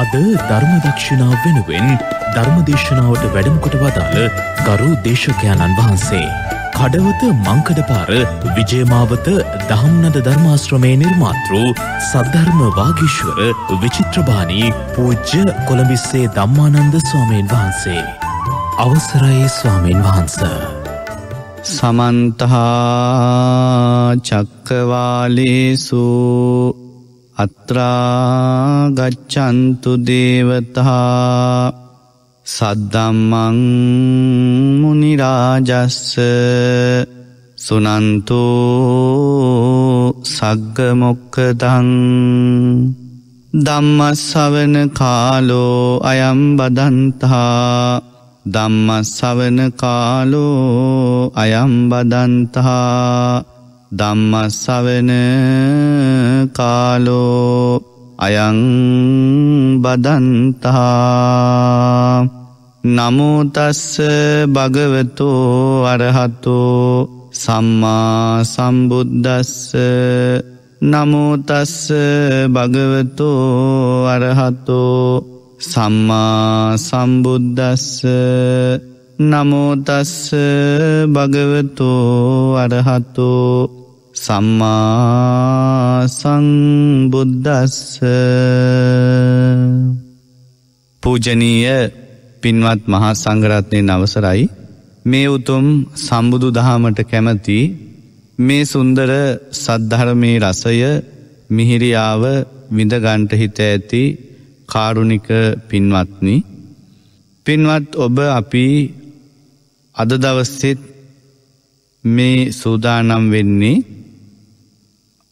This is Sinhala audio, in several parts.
අද ධර්මදක්ෂිණාව වෙනුවෙන් ධර්මදේශනාවට වැඩම්කොට වදාළ ගරු දේශකයාණන් වහන්සේ. කඩවත මංකඩපාර විජයමාවත දහම්නද ධර්මාශ්‍රමය නිර්මාතෘ සද්ධර්ම වාගිශ්වර විචිත්‍රභානී පූජ්‍ය කොළඹිස්සේ දම්මානන්ද ස්වාමීන් වහන්සේ. අවසරයේ ස්වාමීන් වහන්ස. සමන්තහා චක්කවාලේසූ අත්‍රාගච්චන්තු දේවතහා සද්දම්මං මුනිරාජස්ස සුනන්තෝ සග්ගමොක්කදං දම්මස්සවන කාලෝ අයම් බදන්තා දම්මස්සවන කාලෝ අයම් බදන්තා ධම්මස්සවන කාලෝ අයං බදන්තා නමුතස්ස භගවතෝ අරහතෝ සම්මා සම්බුද්ධස්ස නමුතස්ස භගවතෝ අරහතෝ සම්මා සම්බුද්ධස්ස නමුතස්ස භගවතෝ අරහතෝ සම්මා සංබුද්දස්ස පූජනීය පින්වත් මහා සංගරත්නය නවසරයි මේ උතුම් සම්බුදු දහමට කැමති මේ සුන්දර සද්ධරමේ රසය මිහිරියාව විඳගන්ට හිත ඇති කාරුණික පින්වත්නි පින්වත් ඔබ අපි අද දවස්සෙත් මේ සූදානම් වෙන්නේ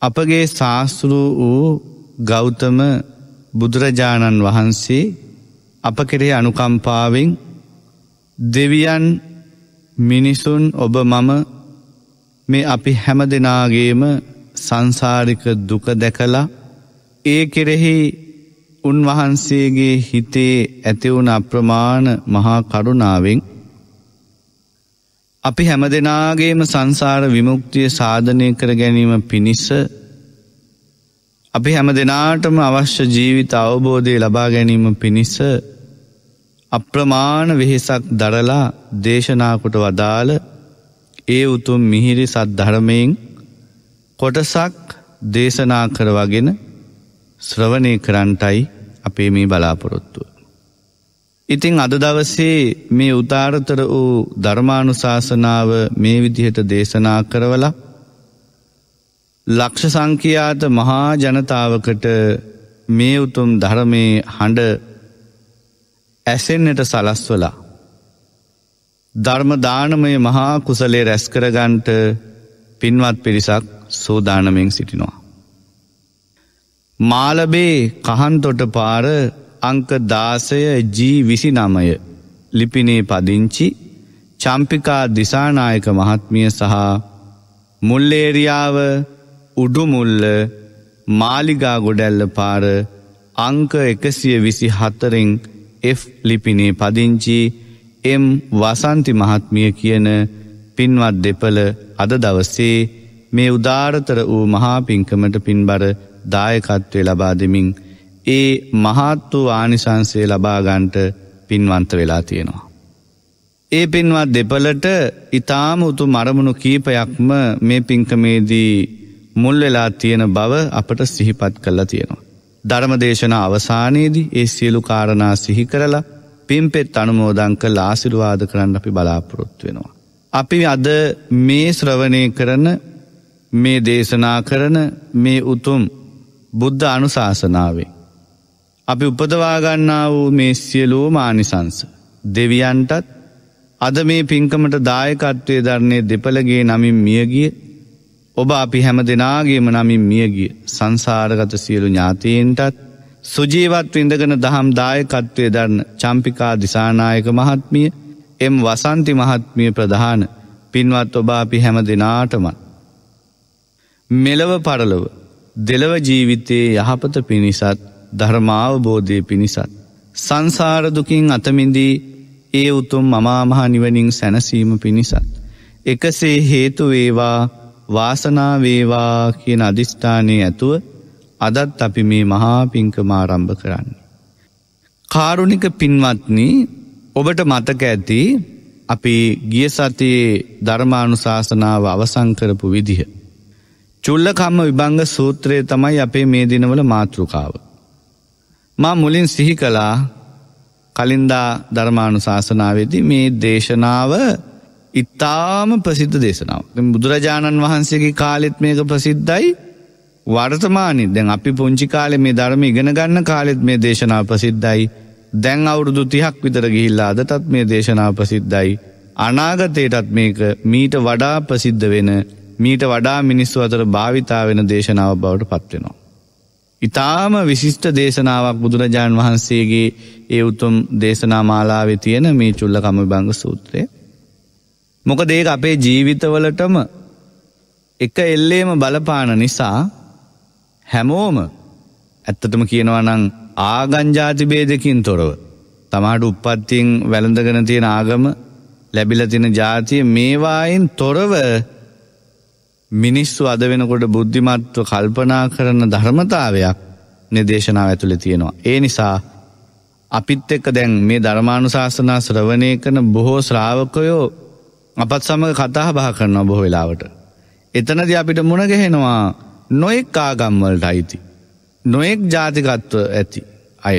අපගේ ශාස්තෘ වූ ගෞතම බුදුරජාණන් වහන්සේ අප කෙරේ අනුකම්පාවෙන් දෙවියන් මිනිසුන් ඔබ මම මේ අපි හැම දෙනාගේම සංසාරික දුක දැකලා ඒ කෙරෙහි උන්වහන්සේගේ හිතේ ඇතිවුණ අප්‍රමාණ මහා කරුණාවෙන් අපි හැම දෙනාගේම සංසාර විමුක්තිය සාධනය කර ගැනීම පිණිස අපි හැම දෙනාටම අවශ්‍ය ජීවිත අවබෝධය ලබා ගැනීම පිණිස අප්‍රමාණ වෙහෙසක් දරලා දේශනාකොට වදාළ ඒ උතුම් මිහිරි සත් ධර්මයෙන් කොටසක් දේශනා කරවගෙන ශ්‍රවණය කරන්ටයි අපේ මේ බලාපොරොත්තුව. ඉතිං අද දවසේ මේ උතාරතර වූ ධර්මානුශාසනාව මේ විදිහට දේශනා කරවල ලක්ෂ සංඛ්‍යාත මහා ජනතාවකට මේ උතුම් ධරමේ හඬ ඇසෙන්නට සලස්වලා. ධර්මදානමය මහා කුසලේ රැස්කරගන්ට පින්වත් පිරිසක් සෝදානමෙන් සිටිනවා. මාලබේ කහන්තොට පාර අංක දාසය ජී විසි නමය ලිපිනේ පදිංචි චම්පිකා දිසානායක මහත්මිය සහ මුල්ලේරියාව උඩුමුල්ල මාලිගා ගොඩැල්ල පාර අංක එකසිය විසි හතරෙන් F ලිපිනේ පදිංචි එම් වසන්ති මහත්මිය කියන පින්වත් දෙපළ අද දවස්සේ මේ උදාරතර වූ මහාපිංකමට පින්බර දායකත්වය ලබා දෙමින් ඒ මහත් වූ ආනිසංසය ලබාගන්ට පින්වන්ත වෙලා තියෙනවා. ඒ පින්වත් දෙපලට ඉතාම උතු මරමුණු කීපයක්ම මේ පින්කමේදී මුල් වෙලා තියෙන බව අපට සිහිපත් කරලා තියෙනවා. ධර්මදේශන අවසානයේදී ඒ සියලු කාරණා සිහි කරලා පින්පෙත් අනුමෝදංක ලාසිරුවාද කරන්න අපි බලාපොරොත්තු වෙනවා. අපි අද මේ ශ්‍රවණය කරන මේ දේශනා කරන මේ උතුම් බුද්ධ අනුශාසනාවේ අපි උපදවාගන්නා වූ මේ සියලූ මානිසංස. දෙවියන්ටත් අද මේ පින්කමට දායකත්වය ධරණය දෙපළගේ නමින් මියගිය ඔබ අපි හැම දෙනාගේම නමින් මියගිය සංසාරගත සියලු ඥාතීන්ටත් සුජීවත් ඉඳගෙන දහම් දායකත්වය දරන්න චම්පිකා දිසානායක මහත්මිය එම් වසන්ති මහත්මිය ප්‍රධාන පින්වත් ඔබ අපි හැම දෙනාටමත්. මෙලව පරලව දෙලව ජීවිතයේ යහපත පිණිසත් ධර්මාවබෝධය පිණිසත්. සංසාරදුකින් අතමින්දී ඒ උතුම් මමාමහා නිවනින් සැනසීම පිණිසත්. එකසේ හේතුවේවා වාසනාවේවා කියන අධිෂ්ඨානය ඇතුව අදත් අපි මේ මහා පිංකමාරම්භ කරන්න. කාරුණික පින්වත්නි ඔබට මතක ඇති අපි ගිය සතියේ ධර්මානුශාසනාව අවසංකරපු විදිහ. චුල්ලකම්ම විභංග සූත්‍රය තමයි අපේ මේ දිනවල මාතෘකාව. මා මුලින් සිහි කලා කලින්දා ධර්මාණු ශාසනාවේදී මේ දේශනාව ඉතාම ප්‍රසිද්ධ දේශනාව. බුදුරජාණන් වහන්සේගේ කාලෙත් මේක ප්‍රසිද්ධයි වර්තමානි දැන් අපි පුංචි කාලෙ මේ ධර්ම ඉගෙන ගන්න කාලෙත් මේ දේශනාව ප්‍රසිද්ධයි දැන් අවුරුදු තිහක් විතර ගිහිල්ලා අදටත් මේ දේශනාව ප්‍රසිද්ධයි. අනාගතයටත් මේක මීට වඩා ප්‍රසිද්ධ වෙන මීට වඩා මිනිස්සු අතර භාවිතා වෙන දේශනාව බවට පත්වෙනවා. ඉතාම විශිෂ්ට දේශනාවක් බුදුරජාණන් වහන්සේගේ ඒ උතුම් දේශනා මාලාවෙ තියෙන මේ චුල්ලකම බංග සූත්‍රය. මොක දේක අපේ ජීවිතවලටම එක එල්ලේම බලපාන නිසා හැමෝම ඇත්තටම කියනවනං ආගංජාතිබේදකින් තොරව. තමාට උපත්තිං වැළඳගෙන තියෙන ආගම ලැබිලතින ජාතිය මේවායින් තොරව මිනිස්සු අද වෙනකොට බුද්ධිමත්ව කල්පනා කරන ධර්මතාවයක් නිදේශනාව ඇතුළෙ තියෙනවා. ඒ නිසා අපිත් එක්ක දැන් මේ ධර්මාණු ශාසනා ශ්‍රවණය කරන බොහෝ ශ්‍රාවකයෝ අපත් සමඟ කතා බහ කරනවා බොහෝ වෙලාවට. එතනද අපිට මුණගැහෙනවා නොයෙක් ආගම්වලට අයිති. නොයෙක් ජාතිකත්ව ඇති අය.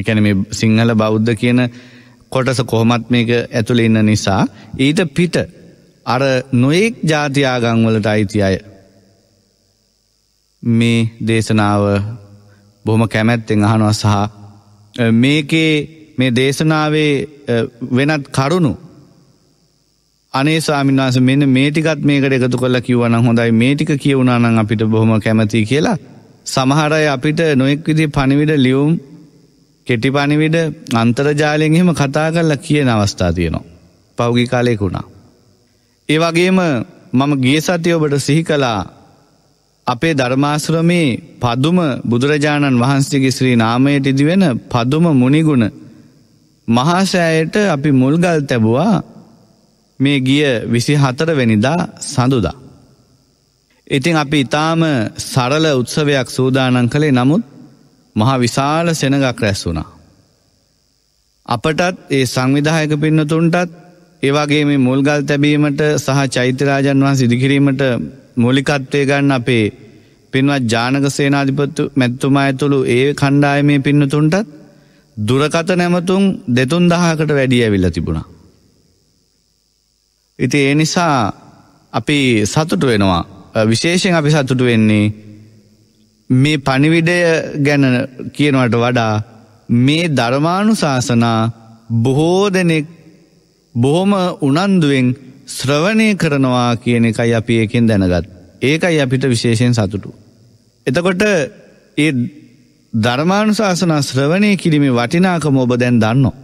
එකන මේ සිංහල බෞද්ධ කියන කොටස කොහොමත් මේක ඇතුළ ඉන්න නිසා ඊට පිට අර නොයෙක් ජාතියාගංවලට අයිති අය. මේ දේශනාව බොහොම කැමැත්තෙන් අහනවා සහ මේකේ මේ දේශනාවේ වෙනත් කරුණු අනේ සාමින්වාස මෙන්න මේටිකත් මේකට එකතු කල්ලා කිවන හොඳයි මේටික කියවුණනං අපිට බොහොම කැමති කියලා සමහරයි අපිට නොෙක් විදි පනිවිඩ ලියුම් කෙටි පනිවිඩ අන්තර්ජාලයෙන් එහෙම කතා කරලා කියන අවස්ථා තියනවා. පෞගි කාලයෙකුණා. ඒවගේම මම ගිය සතිය ඔබට සිහි කලා අපේ ධර්මාසුරමේ පදුම බුදුරජාණන් වහන්සේගේ ශ්‍රී නාමයට ඉදිවෙන පදුම මුනිගුණ මහාසෑයට අපි මුල්ගල් තැබවා මේ ගිය විසි හතර වෙනිදා සඳුදා. ඉතිං අපි ඉතාම සරල උත්සවයක් සූදානන් කළේ නමුත් මහා විශාල සෙනගක් රැස් වුණා. අපටත් ඒ සංවිධායක පින්නතුන්ටත් ඒවාගේ මේ මුල්ගල් තැබීමට සහ චෛත්‍යරාජන් වහන් සිදිකිරීමට මොලිකත්වය ගන්න අපේ පින්වත් ජානක සේනාධිපත්තු මැත්තුමා ඇතුළු ඒ කණ්ඩායමේ පින්නතුන්ටත් දුරකත නැමතුන් දෙතුන් දහකට වැඩිය ඇවිල්ල තිබුණා. ඉති ඒ නිසා අපි සතුටු වෙනවා විශේෂෙන් අපි සතුටු වෙන්නේ මේ පනිවිඩය ගැන කියනවට වඩා මේ ධර්මානු ශාසනා බොහෝ දෙනෙක් බොහොම උනන්දුවෙන් ශ්‍රවණය කරනවා කියන එකයි අපි ඒකෙන් දැනගත්. ඒකයි අපිට විශේෂයෙන් සතුටු. එතකොට ඒ ධර්මාණු ශාසන ශ්‍රවණය කිරීමේ වටිනාකම ඔබ දැන් දන්නවා.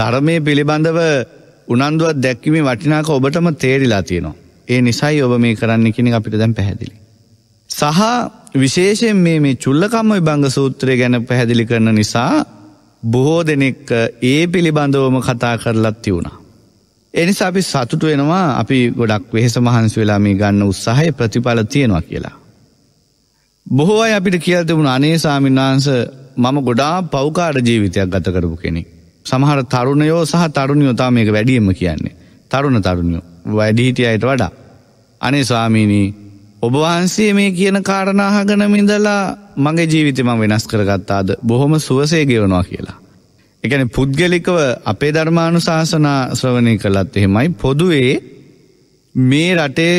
ධර්මය පිළිබඳව උනන්දුවත් දැක්කිමේ වටිනාක ඔබටම තේරිලා තියෙනවා. ඒ නිසයි ඔබ මේ කරන්න කෙනෙ අපිට දැන් පැහැදිලි. සහ විශේෂයෙන් මේ මේ චුල්ලකම්ම විභංග සූත්‍රය ගැන පැහැදිලි කරන නිසා බොහෝ දෙනෙක් ඒ පිළිබඳවම කතා කරලත් තිවුණා. එනිසා අපි සතුටු වෙනවා අපි ගොඩක් වෙහෙස මහන්සි වෙලා මේ ගන්න උත්සාහය ප්‍රතිඵල තියෙනවා කියලා. බොහෝ අය අපිට කියල් තිබුණ අනේ සාමින්වහන්ස මම ගොඩා පෞකාර ජීවිතයක් ගත කරපු කෙනෙක්. සමහර තරුණයෝ සහ තරුණයෝතා මේක වැඩියම කියන්නේ. තරුණ තරුණයෝ වැඩිහිටිය අයට වඩා. අනේ ස්වාමීනී ඔබවහන්සේ මේ කියන කාරණාහගනමින්දලා මගේ ජීවිතම වෙනස් කරගත්තාද බොහොම සුවසේ ගෙවනවා කියලා. එකන පුද්ගලිකව අපේ ධර්මාණු ශාසනා ශ්‍රවණය කළත් එහෙමයි පොදුවේ මේ රටේ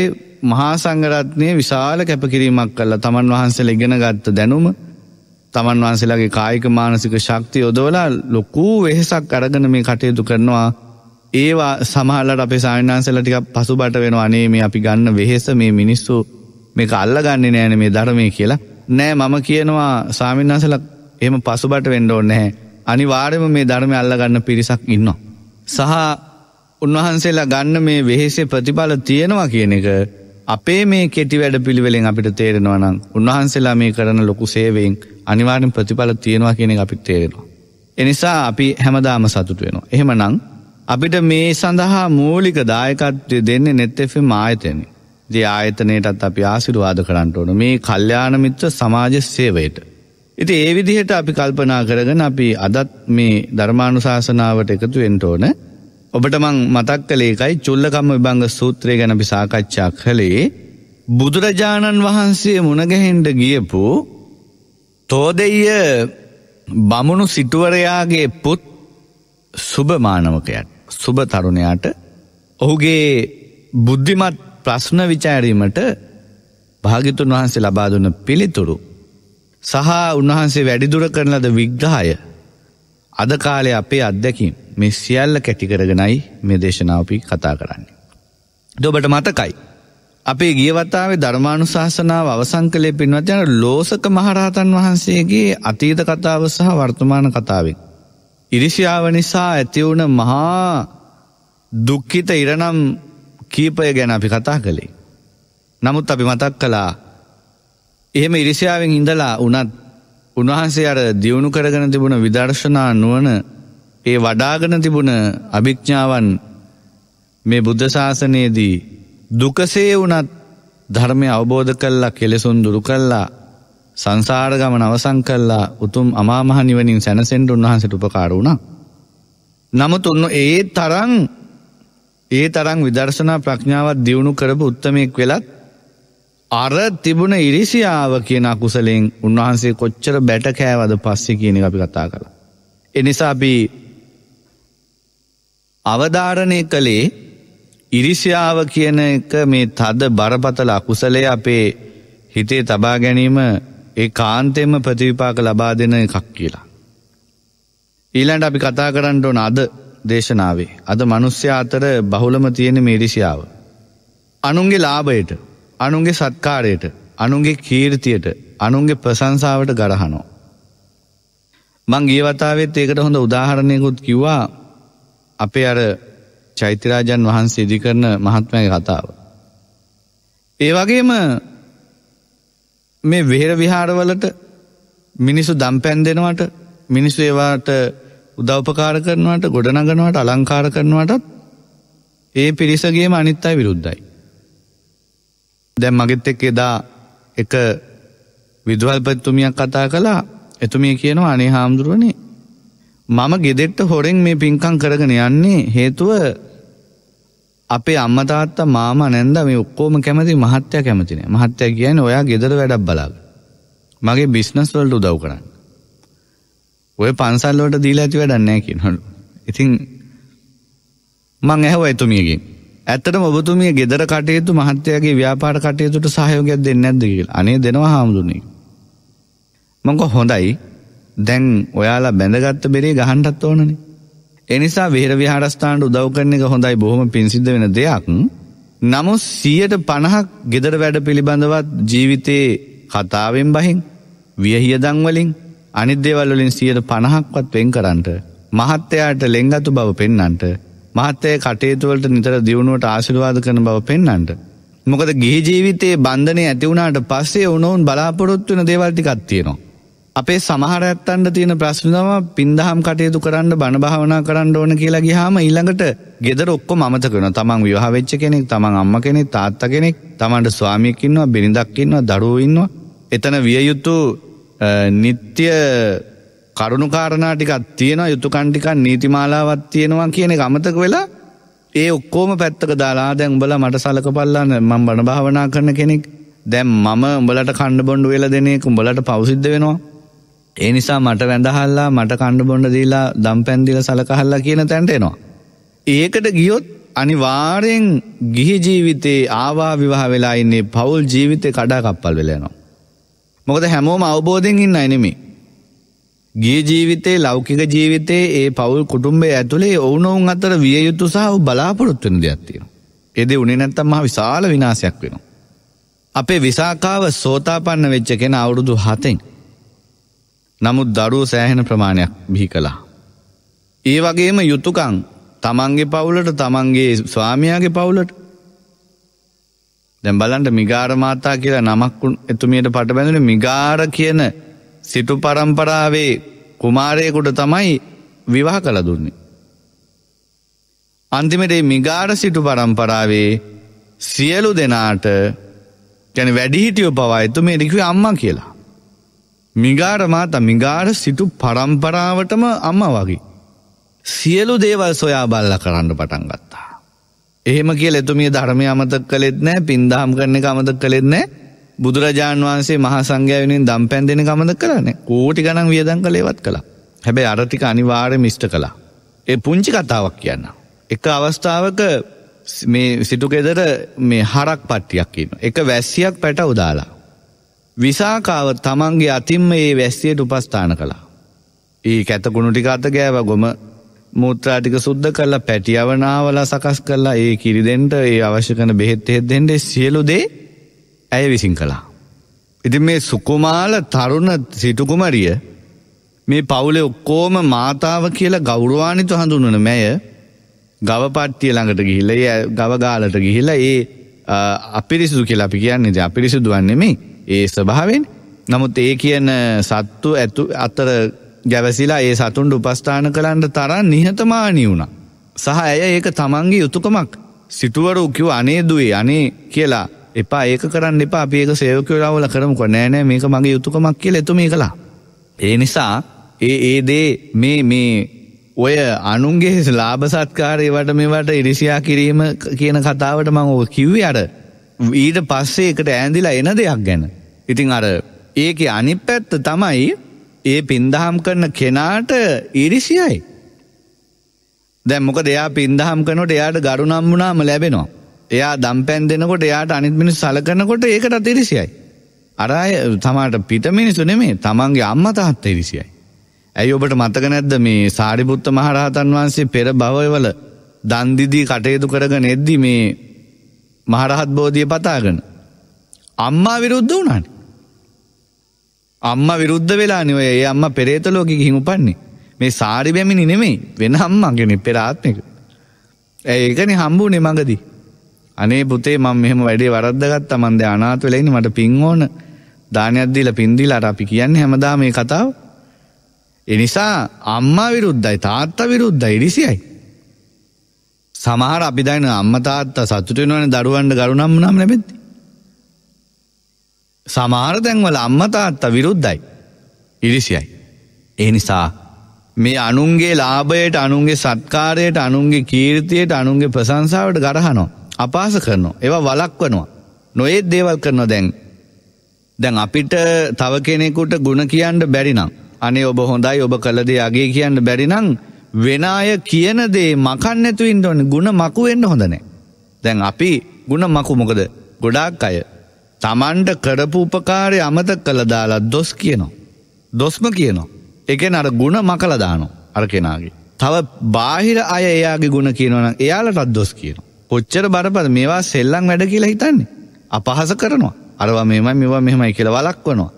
මහා සංගරත්නය විශාල කැපකිරීමක් කල්ලා තමන් වහන්සේල ඉගෙන ගත්ත දැනුම තමන් වහන්සේලාගේ කායික මානසික ශක්තිය යොදවලා ලොකූ වෙහෙසක් අරගන මේ කටයුතු කරනවා ඒවා සමහලට අපේ සාවිනාන්සල ටික පසුබට වෙන අනේ මේ අපි ගන්න වෙහෙස මේ මිනිස්සු මේක අල්ලගන්නේ නෑන මේ ධර්මය කියලා නෑ මම කියනවා සාමීන් වසල එම පසුබට වෙන්ඩෝ නැහැ අනි වාරම මේ ධර්මය අල්ලගන්න පිරිසක් ඉන්න. සහ උන්වහන්සේලා ගන්න මේ වෙහෙසේ ප්‍රතිඵල තියෙනවා කියන එක අපේ මේ කෙටි වැඩ පිළිවෙලෙන් අපිට තේරෙනවා නම් උන්වහන්සේලා මේ කරන ලොකු සේවයෙන් අනිවාරෙන් ප්‍රතිඵල තියෙනවා කියන අපිට තේරෙනවා. එනිසා අපි හැමදාම සතුට වෙනවා. එහෙම නං අපිට මේ සඳහා මූලික දායකත්වය දෙන්නේ නෙත්තෙෆෙ මායතයනෙ. දේ ආයතනයටත් අපි ආසිරුවාද කරන්නට ඕන මේ කල්්‍යාන මිත්‍ර සමාජ සේවයට. ඉති ඒ විදිහට අපි කල්පනා කරගෙන අපි අදත් මේ ධර්මාණු ශාසනාවට එකතු එන්ට ඕන ඔබට මං මතක් කළේකයි චුල්ලකම්ම විබංග සූත්‍රය ගැන අපි සාකච්ඡා කළේ බුදුරජාණන් වහන්සේ මුණගැහෙන්ට ගියපු තෝදෙය බමුණු සිටුවරයාගේ පුත් සුභමානවකයට සුභ තරුණයාට ඔහුගේ බුද්ධිමත් ප්‍රශ්න විචෑරීමට භාගිතුන් වහන්සේ ලබාදුන පිළිතුරු සහ උන්වහන්සේ වැඩිදුර කරන ලද විග්‍රහය අද කාලය අපේ අත්දැකින් මේ සියල්ල කැටිකරගෙනයි මේ දේශනාවපි කතා කරන්නේ. දොබට මතකයි. අපේ ගියවතාවේ ධර්මාණු ශාසනාව අවසංකලය පින්වත් යන ලෝසක මහරහතන් වහන්සේගේ අතීත කතාව සහ වර්තමාන කතාවෙන්. ඉරිසිාව නිසා ඇතිවුණ මහා දුක්කිත ඉරනම් කීපය ගැන අපි කතා කළේ. නමුත් අපි මතක් කළා එහෙම ඉරිසියාවෙන් ඉඳලා උනත් උන්වහන්සේ අර දියුණු කරගෙන තිබුණ විදර්ශනා නුවන ඒ වඩාගෙන තිබුණ අභික්ඥාවන් මේ බුද්ධශාසනයේදී දුකසේ වනත් ධර්මය අවබෝධ කල්ලා කෙලෙසුන් දුරු කල්ලා සංසාරගම නවසං කල්ලා උතුම් අමාමහ නිවනින් සැනසෙන්ට උන්වහන්සට උපකාරුණා. නමුත් උන්න ඒ තරං ඒ තරං විදර්ශනා ප්‍රඥාවත් දියුණු කරපු උත්තමයෙක් වෙලත් අර තිබුණ ඉරිසියාව කියන අකුසලෙන් උන්වහන්සේ කොච්චර බැට කෑවද පස්සෙ කියන අපි කතා කළ. එනිසා අපි අවධාරණය කළේ ඉරිසියාව කියන එක මේ තද බරපතල අකුසලේ අපේ හිතේ තබා ගැනීම ඒ කාන්තෙම ප්‍රතිවිපාක ලබා දෙන එකක් කියලා. ඊළන්ට අපි කතා කරන්න ඕන අද දේශනාවේ. අද මනුස්්‍ය අතර බහුලම තියෙන මිරිසියාව. අනුන්ගේ ලාභයට අනුන්ගේ සත්කාරයට අනුන්ගේ කීර්තියට අනුන්ගේ ප්‍රසංසාවට ගරහනෝ. මං ගීවතාවත් ඒකට හොඳ උදාහරණයකුත් කිව්වා අපේ අර චෛත්‍යරාජන් වහන්සේ ඉදිකරන මහත්මය කතාව. ඒ වගේම මේ වෙහෙර විහාරවලට මිනිසු දම් පැන් දෙෙනවට මිනිස්සු ඒවාට උදව්පකාර කරනවට ගොඩනගනවට අලංකාර කරනවටත් ඒ පිරිසගේම අනිත් අයි විරුද්ධයි. දැම් මගෙත් එක් එදා එක විදවල්පත්තුමියක් කතා කලා එතුමිය කියනවා අනේ හාමුදුරුවනේ මම ගෙදෙට්ට හොරෙන් මේ පින්කං කරගෙන යන්නේ හේතුව අපේ අම්මතාත්තා මාම නැන්ද මේ ඔක්කෝම කැමති මහත්‍යය කැමතින මහත්‍යය කියන ඔයා ගෙදර වැඩක් බලාග මගේ බිස්නස්වල්ට උදව් කරන්න ඔය පන්සල්ලෝට දීලා ඇති වැඩන්නෑ කියනහලු. ඉතින් මං ඇහව එතුමියගේ. ඇත්තට ඔබතුමිය ගෙදර කටයුතු මහත්තයගේ ව්‍යාපාට කටයුතුට සහයෝගයක් දෙන්න ඇද කියල් අනේ දෙනවා හාමුදුරනේ. මංක හොඳයි දැන් ඔයාලා බැඳගත්ත බෙරේ ගහන්ටත් ඕනනේ. එනිසා විහර විහාරස්ථාන්ට උදව් කරන එක හොඳයි බොහොම පින්සිද්ධ වෙන දෙයක්. නමුත් සියයට පණහක් ගෙදර වැඩ පිළිබඳවත් ජීවිතයේ කතාවෙන් බහින් වියහිය දංවලින් අනිද්‍යවල් වලින් සියයට පණහක්වත් වෙන් කරන්නට මහත්තයාට ලෙංගතු බව පෙන්නන්ට මහත්තය කටේතුවලට නිතර දියුණුවට ආශිරවාද කරන බව පෙන්නන්ට. මොකද ගිහි ජීවිතයේ බන්ධනය ඇතිවුණට පස්සේ ඔනොවන් බලාපොරොත්තු වෙන දේවල්ටිකත්තියනවා. අපේ සමහරඇත්තන්ට තියෙන ප්‍රශ්නම පින්දහම් කටයුතු කරන්න බණභාවනා කරන්න ඕන කියලා ගිහාම ඊළඟට ගෙදර ඔක්කො මතකන තමන් විවාහවෙච්ච කෙනෙක් තමන් අම්ම කෙනෙක් තාත්ත කෙනෙක් තමන්ට ස්වාමියකින්වා බිනිදක්කින්නවා දරුවඉන්නවා එතන වියයුතු නිත්‍ය කරුණු කාරණාටිකත් තියෙන යුතුකණ්ටිකක් නීතිමාලාවත් තියෙනවා කියන අමතක වෙලා ඒ ඔක්කෝම පැත්තක දාලා දැන් උඹල මට සලකපල්ලන්න මං බණ භාවනා කරන කෙනෙක් දැම් මම උඹලට කණ්ඩ බොන්ඩ වෙල දෙනෙක් උඹලට පවසිද්ධ වෙනවා. ඒ නිසා මට වැඳහල්ලා මට කණ්ඩ බොන්ඩ දීලා දම් පැන්දිල සලකහල්ලා කියන තැන්ටේනවා. ඒකට ගියොත් අනිවාරයෙන් ගිහි ජීවිතේ ආවා විවාහ වෙලා ඉන්නේ පවුල් ජීවිතය කඩාකප්පල් වෙලනවා. මොකද හැමෝම අවබෝධයෙන් ඉන්න අනෙමේ. ගිය ජීවිතේ ලෞකික ජීවිතේ ඒ පවුල් කුටුම්බේ ඇතුළේ ඔවුනොවුන් අතර විය යුතු සහ බලාපොරොත්තුන දෙයක්තියෙන. එදේ උනේ නැත්තම් මහ විශාල විනාශයක් වෙනවා. අපේ විසාකාව සෝතාපන්න වෙච්ච කෙන අවුරුදු හතෙන්. නමුත් දරුව සෑහෙන ප්‍රමාණයක් බිහි කලා. ඒ වගේම යුතුකං තමන්ගේ පවුලට තමන්ගේ ස්වාමයාගේ පවුලට දැම් බලන්ට මිගාරමාතා කියලා නමක් එතුමියට පටබැඳෙන මිගාර කියන සිටු පරම්පරාවේ කුමාරයකුට තමයි විවාහ කළ දුන්නේ. අන්තිමටේ මිගාර සිටු පරම්පරාවේ සියලු දෙනාට ගැන වැඩිහිටියෝ පවා එතුමේ රිකවි අම්ම කියලා. මිගාරමාත මිගාර සිටු පරම්පරාවටම අම්ම වගේ. සියලු දේවල් සොයා බල්ල කරන්න පටන් ගත්තා. එහෙම කිය එතුමිය ධර්මය අමතක් කළෙත් නෑ පින්දාම් කරන අමතක් කළෙත් නෑ බුදුරජාණන් වහන්සේ මහ සංඝයාවෙනින් දම් පැන්දෙන කමදක් කරන්න කෝටි ගණන් වියදන් කළේවත් කළ හැබැයි අරටික අනිවාර්ය මිෂ්ට කළා ඒ පුංචි කතාවක් කියන්න එක අවස්ථාවක මේ සිටුකෙදර මේ හරක් පට්ටියක් ඉන්න එක වැස්සියක් පැට උදාලා විසාකාව තමන්ගේ අතින්ම ඒ වැස්සියට උපස්ථාන කළා ඒ කැතකුණු ටික අත ගෑව ගොම මුත්‍රාටික සුද්ද කරලා පැටියවනාවල සකස් කරලා ඒ කිරිදෙන්ට ඒ අවශ්‍ය කන බෙහෙත් එහෙත් දෙෙන්ට සියලුදේ ඇය විසින් කළා. ඉති මේ සුකුමාල තරුණ සිටුකුමරිය මේ පවුලෙ ඔක්කෝම මාතාව කියලා ගෞරවානිතු හඳුනන මැය ගවපට්ටිය ළඟට ගිහිල ඒ ගවගාලට ගිහිල ඒ අපිරිසිදු කියලා අපි කියන්නේ ද අපිරිසිදුවන්නෙමේ ඒ ස්භාවෙන් නමුත් ඒ කියන සත්තු ඇතු අතර ගැවසිලා ඒ සතුන්ට උපස්ථාන කරන්න තරන් නිහතමානී වුණා. සහ ඇය ඒක තමන්ගේ යුතුකමක් සිටුවරු කිව් අනේ දුවේ අනේ කියලා එපා ඒක කරන්න එපා අපඒක සේවකවරවල කරමු කොනෑනෑ මේක මගේ යුතුකමක් කියල එතුම කලා. ඒ නිසා ඒ ඒදේ මේ මේ ඔය අනුන්ගේ ලාභ සත්කාරයවට මේවට ඉරිසියා කිරීම කියන කතාවට මං ඔ කිව්වේ අර ඊට පස්සේ එකට ඇන්දිලා එන දෙයක් ගැන. ඉතිං අර ඒක අනිත් පැත්ත තමයි ඒ පින්දහම් කරන කෙනාට ඉරිසියයි. දැන් මොකද එයා පින්දහම් කරනකොට එයාට ගරු නම් වුණාම ලැබෙනවා. එයා දම්පැන් දෙනකොට එයාට අනිත් මිනිස්සු සලකනකොට ඒකටත් ඉරිසියයි. අර අය තමාට පිට මිනිස්සු නෙමෙයි තමන්ගේ අම්මා තාත්තා ඉරිසියයි. ඇයි ඔබට මතක නැද්ද මේ සාරිපුත්ත මහරහතන් වහන්සේ පෙර භවවල දන් දීදී කටයුතු කරගෙන එද්දි මේ මහරහත් බෝධිය පතාගෙන අම්මා විරුද්ධ වුණානේ. අම්ම විරුද්ධ වෙලා නිව ඒ අම්ම පෙරේතලෝක ගිහින් උපන්නේ මේ සාරි බැමිණි නෙමෙයි වෙන අම්මගෙන පෙරාත්මක ඒකන හම්බුනේ මඟදී අනේ පුතේ මං මෙහම වැඩේ වරද්දගත් තමන්ද අනාත් වෙලයිනි මට පින් ඕන දානයක්දීල පින්දිලට අපි කියන්න හැමදා මේ කතාව එනිසා අම්මා විරුද්ධයි තාත්තා විරුද්ධ ඉරිසියයි සමහර අපිදයින අම්ම තාත්තා සතුටෙනවන දරුවන්ට ගරුනම් නම් නැබෙත්ති සමහර තැන්වල අම්ම තාත්තා විරුද්ධයි. ඉරිසියයි. ඒ නිසා මේ අනුන්ගේ ලාභයට අනුන්ගේ සත්කාරයට අනුන්ගේ කීර්තියට අනුන්ගේ ප්‍රසංසාවට ගරහනෝ. අපාස කරනවා. ඒවා වලක්වනවා. නොඒත් දේවල් කරනවා දැන්. දැන් අපිට තව කෙනෙකුට ගුණ කියන්න බැරිනම්. අනේ ඔබ හොඳයි ඔබ කළදේ අගේ කියන්න බැරිනං වෙනය කියනදේ මකන්නැතු ඉන්ටඕන ගුණ මකුවෙන්න්න හොඳනෑ. දැන් අපි ගුණ මකු මොකද ගොඩාක් අය තමන්ට කරපු උපකාරය අමත කළදාලා දොස් කියනවා. දොස්ම කියනවා. එකෙන් අර ගුණ මකලදානෝ අර කෙනාගේ. තව බාහිර අය එයාගේ ගුණ කියනවන එයාලටත් දොස් කියන. කොච්චර බරපද මේවා සෙල්ලං වැඩ කියලා හිතන්නේ. අපහස කරනවා. අරවා මෙමයි මෙවා මෙහමයි කියල වලක් වනවා.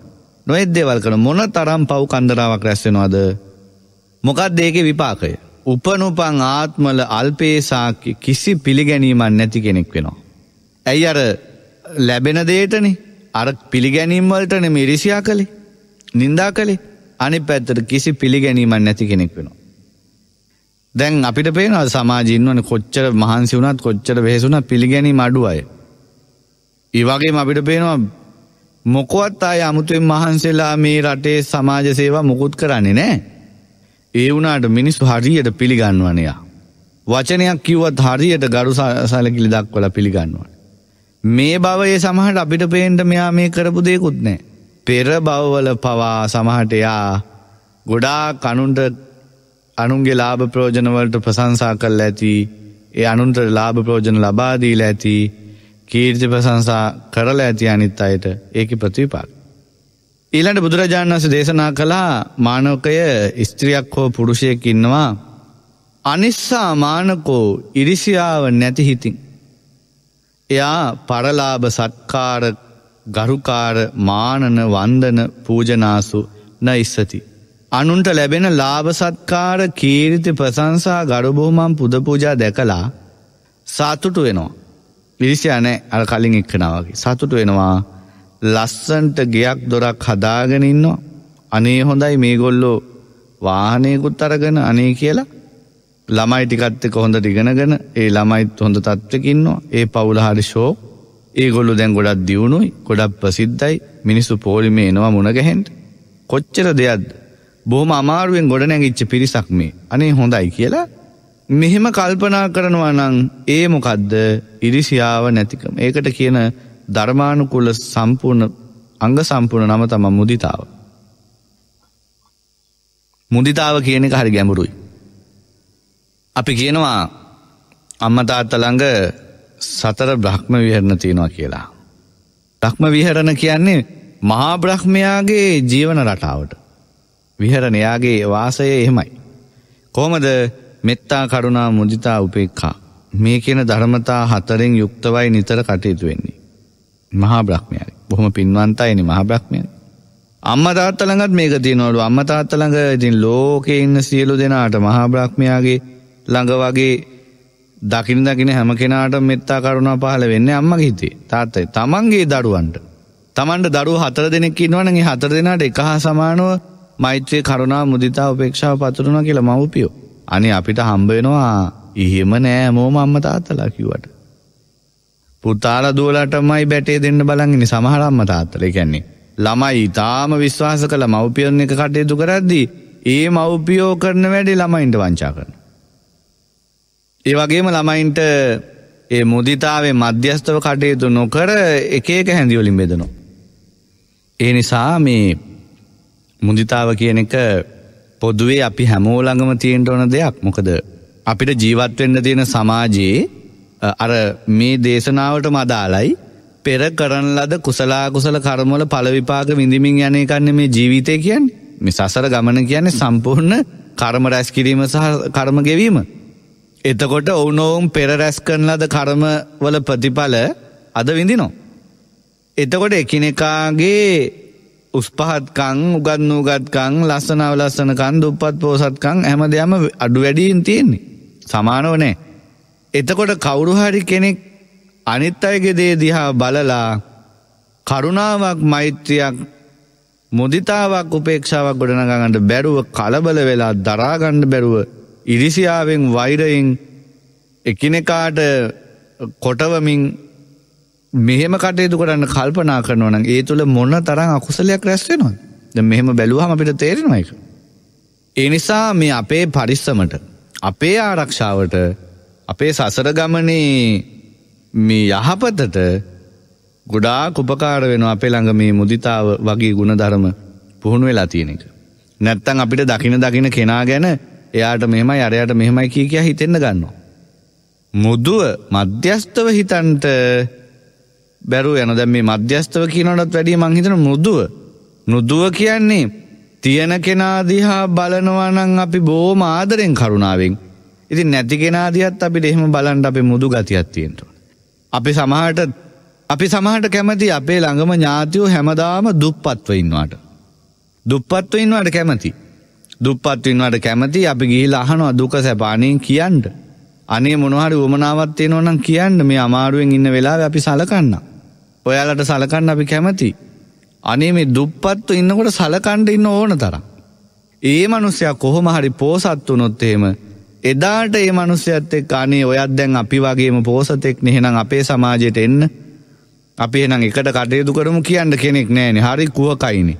නොෙත් දේවල් කන මොන තරම් පව් කන්දරාවක් රැස්සෙනවාද. මොකත් දේක විපාකය. උපනුපං ආත්මල අල්පේසාකි කිසි පිළිගැනීමන් නැති කෙනෙක් වෙනවා. ඇයි අර ලැබෙන දේටනේ අර පිළිගැනීම්වලටන මිරිසියා කළේ නින්දා කළේ අනි පැත්තට කිසි පිළිගැනීමන් නැති කෙනෙක් වෙනවා. දැන් අපිට පේන සමාජීන්වන කොච්චර මහන්සි වුණත් කොච්චර වෙහෙසුන පිළිගැනීම අඩු අය. ඒවගේ අපිට පේනවා මොකොවත් අය අමුතුවෙන් මහන්සෙලා මේ රටේ සමාජ සේවා මුකුත් කරන්නේ නෑ. ඒ වුණට මිනිස්සු හරියට පිළිගන්නවනයා. වචනයක් කිව්වත් හරියට ගරු සැලකිලි දක්වල පිළිගන්නවා. මේ භවයේ සමහට අපිට පේන්ට මෙයා මේ කරපු දෙයකුත් නෑ. පෙර බව්වල පවා සමහට එයා ගොඩා කනුන්ට අනුන්ගේ ලාභ ප්‍රෝජනවලට ප්‍රසංසා කල් ඇති ඒ අනුන්ට ලාභ ප්‍රෝජන ලබාදීල ඇති කීර්ති ප්‍රසංසා කරල ඇති අනිත් අයට ඒක ප්‍රතිපාක්. ඊළට බුදුරජාණන් වස දේශනා කළා මානෝකය ස්ත්‍රියක් හෝ පුරුෂයකින්නවා අනිස්සා මානකෝ ඉරිසියාව නැතිහිතින්. එයා පරලාභ සත්කාර ගරුකාර මානන වන්දන පූජනාසු නයිස්සති. අනුන්ට ලැබෙන ලාභසත්කාර කීරිති ප්‍රසංසා ගරුබෝමන් පුදපූජා දැකලා සාතුටු වෙනවා. විරිසියනෑ අර කලින් එක්කනවාගේ සතුටු වෙනවා ලස්සන්ට ගෙයක් දොරක් හදාගෙන ඉන්නවා අනේ හොඳයි මේගොල්ලෝ වාහනයකුත් අරගෙන අනේ කියලා ළමයි ටිකත්තක හොඳට ඉගෙනගෙන ඒ ළමයිත් හොඳ තත්වකින්නවා ඒ පවුල හරි ශෝ ඒගොල්ලු දැන් ගොඩක් දියුණුයි ගොඩක් ප්‍රසිද්ධයි මිනිස්සු පෝලිමේ එනවා මුණගැහෙන්ට කොච්චර දෙයක්ද බොහම අමාරුවෙන් ගොඩනැගිච්ච පිරිසක් මේ අනේ හොඳයි කියලා මෙහෙම කල්පනා කරනවා නං ඒ මොකදද ඉරිසියාව නැතිකම ඒකට කියන ධර්මානුකුල සම්පූර්ණ අංග සම්පූර්ණ නම තම මුදිතාව. මුදිතාව කියන එක හරි ගැඹුරුයි. අපි කියනවා අම්මතාත්තළඟ සතර බ්‍රහ්ම විහරණ තියෙනවා කියලා. ්‍රහ්ම විහරණ කියන්නේ මහා බ්‍රහ්මයාගේ ජීවන රටාවට. විහරණයාගේ වාසය එහෙමයි. කොහොමද මෙත්තා කරුණා මුදිතා උපේක්කා මේ කියන ධර්මතා හතරෙන් යුක්තවයි නිතර කටයුතු වෙන්නේ. මහා බ්‍රහ්මයාගේ බොහොම පින්වන්තයිනි මහා බ්‍රහ්මයාගේ. අම්ම තාත්තළඟත් මේක තියනවලු අම්ම තාත්තළඟ ඉතින් ලෝකේ ඉන්න සියලු දෙනාට මහා බ්‍රහ්මයාගේ ළඟ වගේ දකින දකින හැම කෙනාට මෙත්තා කරුණා පහල වෙන්න අම්ම හිතේ තාත්තයි තමන්ගේ දරුවන්ට තමන්ට දරු හතර දෙනෙක් ඉන්නවනගේ හතර දෙනාට එක හා සමානුව මෛත්‍රය කරුණා මුදිතා උපේක්ෂාව පතුරුණ කියලා මව්පියෝ අනි අපිට හම්බෙනවා ඉහෙම නෑ මෝම අම්ම තාත්තලා කිවට පුතාල දුවලටමයි බැටේ දෙන්න බලගනි සමහරම්ම තාත්තල කැන්නේ ළමයි ඉතාම විශ්වාස කළ මව්පියන් එක කටයුතු කරද්දී ඒ මව්පියෝ කරන වැඩි ළමයින්ට වංචා කරන ඒ වගේම ළමයින්ට ඒ මුදිතාවේ මධ්‍යස්ථව කටයුතු නොකර එකක හැඳියෝලින් බෙදනවා. ඒ නිසා මේ මුදිතාව කියන එක පොදුවේ අපි හැමෝලඟම තියෙන්ට ඕන දෙයක් මොකද අපිට ජීවත්වෙන්න තියෙන සමාජයේ අර මේ දේශනාවට මදාලයි පෙර කරන ලද කුසලා කුසල කරමල පලවිපාක විඳමින් යනය කන්න මේ ජීවිතය කියන් මේ සසර ගමන කියන්නේ සම්පූර්ණ කර්ම රැස් කිරීම සහ කර්ම ගෙවීම එතකොට ඔවුනෝවුම් පෙරරැස් කරනලද කරමවල ප්‍රතිඵල අද විඳිනෝ. එතකොට එකනෙකාගේ උස්පහත්කං උගත් නූගත්කං ලස්සනාව ලස්සනකන් දුප්පත් පෝසත්කං හැම දෙයම අඩු වැඩීන් තියෙන්නේ. සමානෝනෑ. එතකොට කවුරුහරි කෙනෙක් අනිත් අයගේ දේ දිහා බලලා කරුණාවක් මෛත්‍රයක් මුදිතාවක් උපේක්ෂාවක් ගොඩනගන්නට බැරුව කලබල වෙලා දරාගණ්ඩ බැරුව ඉරිසියාවෙන් වෛරයෙන් එකනෙකාට කොටවමින් මෙහෙම කටයුතු කරන්න කල්පනා කරනවන ඒ තුළ මොන්න තරම් අකුසලයක් රැස්වෙනවා ද මෙහෙම බැලුවහම අපිට තේරෙනවයික. එනිසා මේ අපේ පරිස්සමට අපේ ආරක්ෂාවට අපේ සසර ගමනේ මේ යහපතට ගොඩා කුපකාර වෙන අපේ ළඟ මේ මුදිතාව වගේ ගුණ ධරම පුහුණු වෙලා තියෙන එක. නැත්තං අපිට දකින දකින කෙනා ගැන එයාට මෙහෙමයි අරයට මෙහෙමයි කිය කියා හිතෙන්න ගන්නවා. මුදුව මධ්‍යස්ථව හිතන්ට බැරු යන දැම් මේ මධ්‍යස්ථව කියනටත් වැඩිය මංහිතන මුදුව නුදුව කියන්නේ තියෙන කෙනාදිහා බලනවනං අපි බෝම ආදරෙන් කරුණාවෙන් ඉති නැති කෙනාදිහත් අපි එහෙම බලන්ට අපි මුදු ගතියත්තියෙන්ට. අපි සමහට අපි සමහට කැමති අපේ ළඟම ඥාතියෝ හැමදාම දුප්පත්ව ඉන්නවාට. දුප්පත්ව ඉන්නවාට කැමති. දුප්පත් වෙනවට කැමති අපි ගිහිලා අහනවා දුක සැප අනේ කියන්න. අනේ මොනවාරි උවමනාවක් තියෙනවා නම් කියන්න මේ අමාරුවෙන් ඉන්න වෙලාවේ අපි සලකන්න. ඔයාලට සලකන්න අපි කැමති. අනේ මේ දුප්පත්තු ඉන්නකොට සලකන්න ඉන්න ඕන තරම්. ඒ මිනිස්සයා කොහොම හරි පෝසත් වුණොත් එහෙම එදාට ඒ මිනිස්සයත් එක්ක අනේ ඔයත් දැන් අපි වගේම පෝසතෙක් නේ එහෙනම් අපේ සමාජයට එන්න. අපි එහෙනම් එකට කටයුතු කරමු කියන්න කෙනෙක් නැහැනේ. හරි කුහකයිනේ.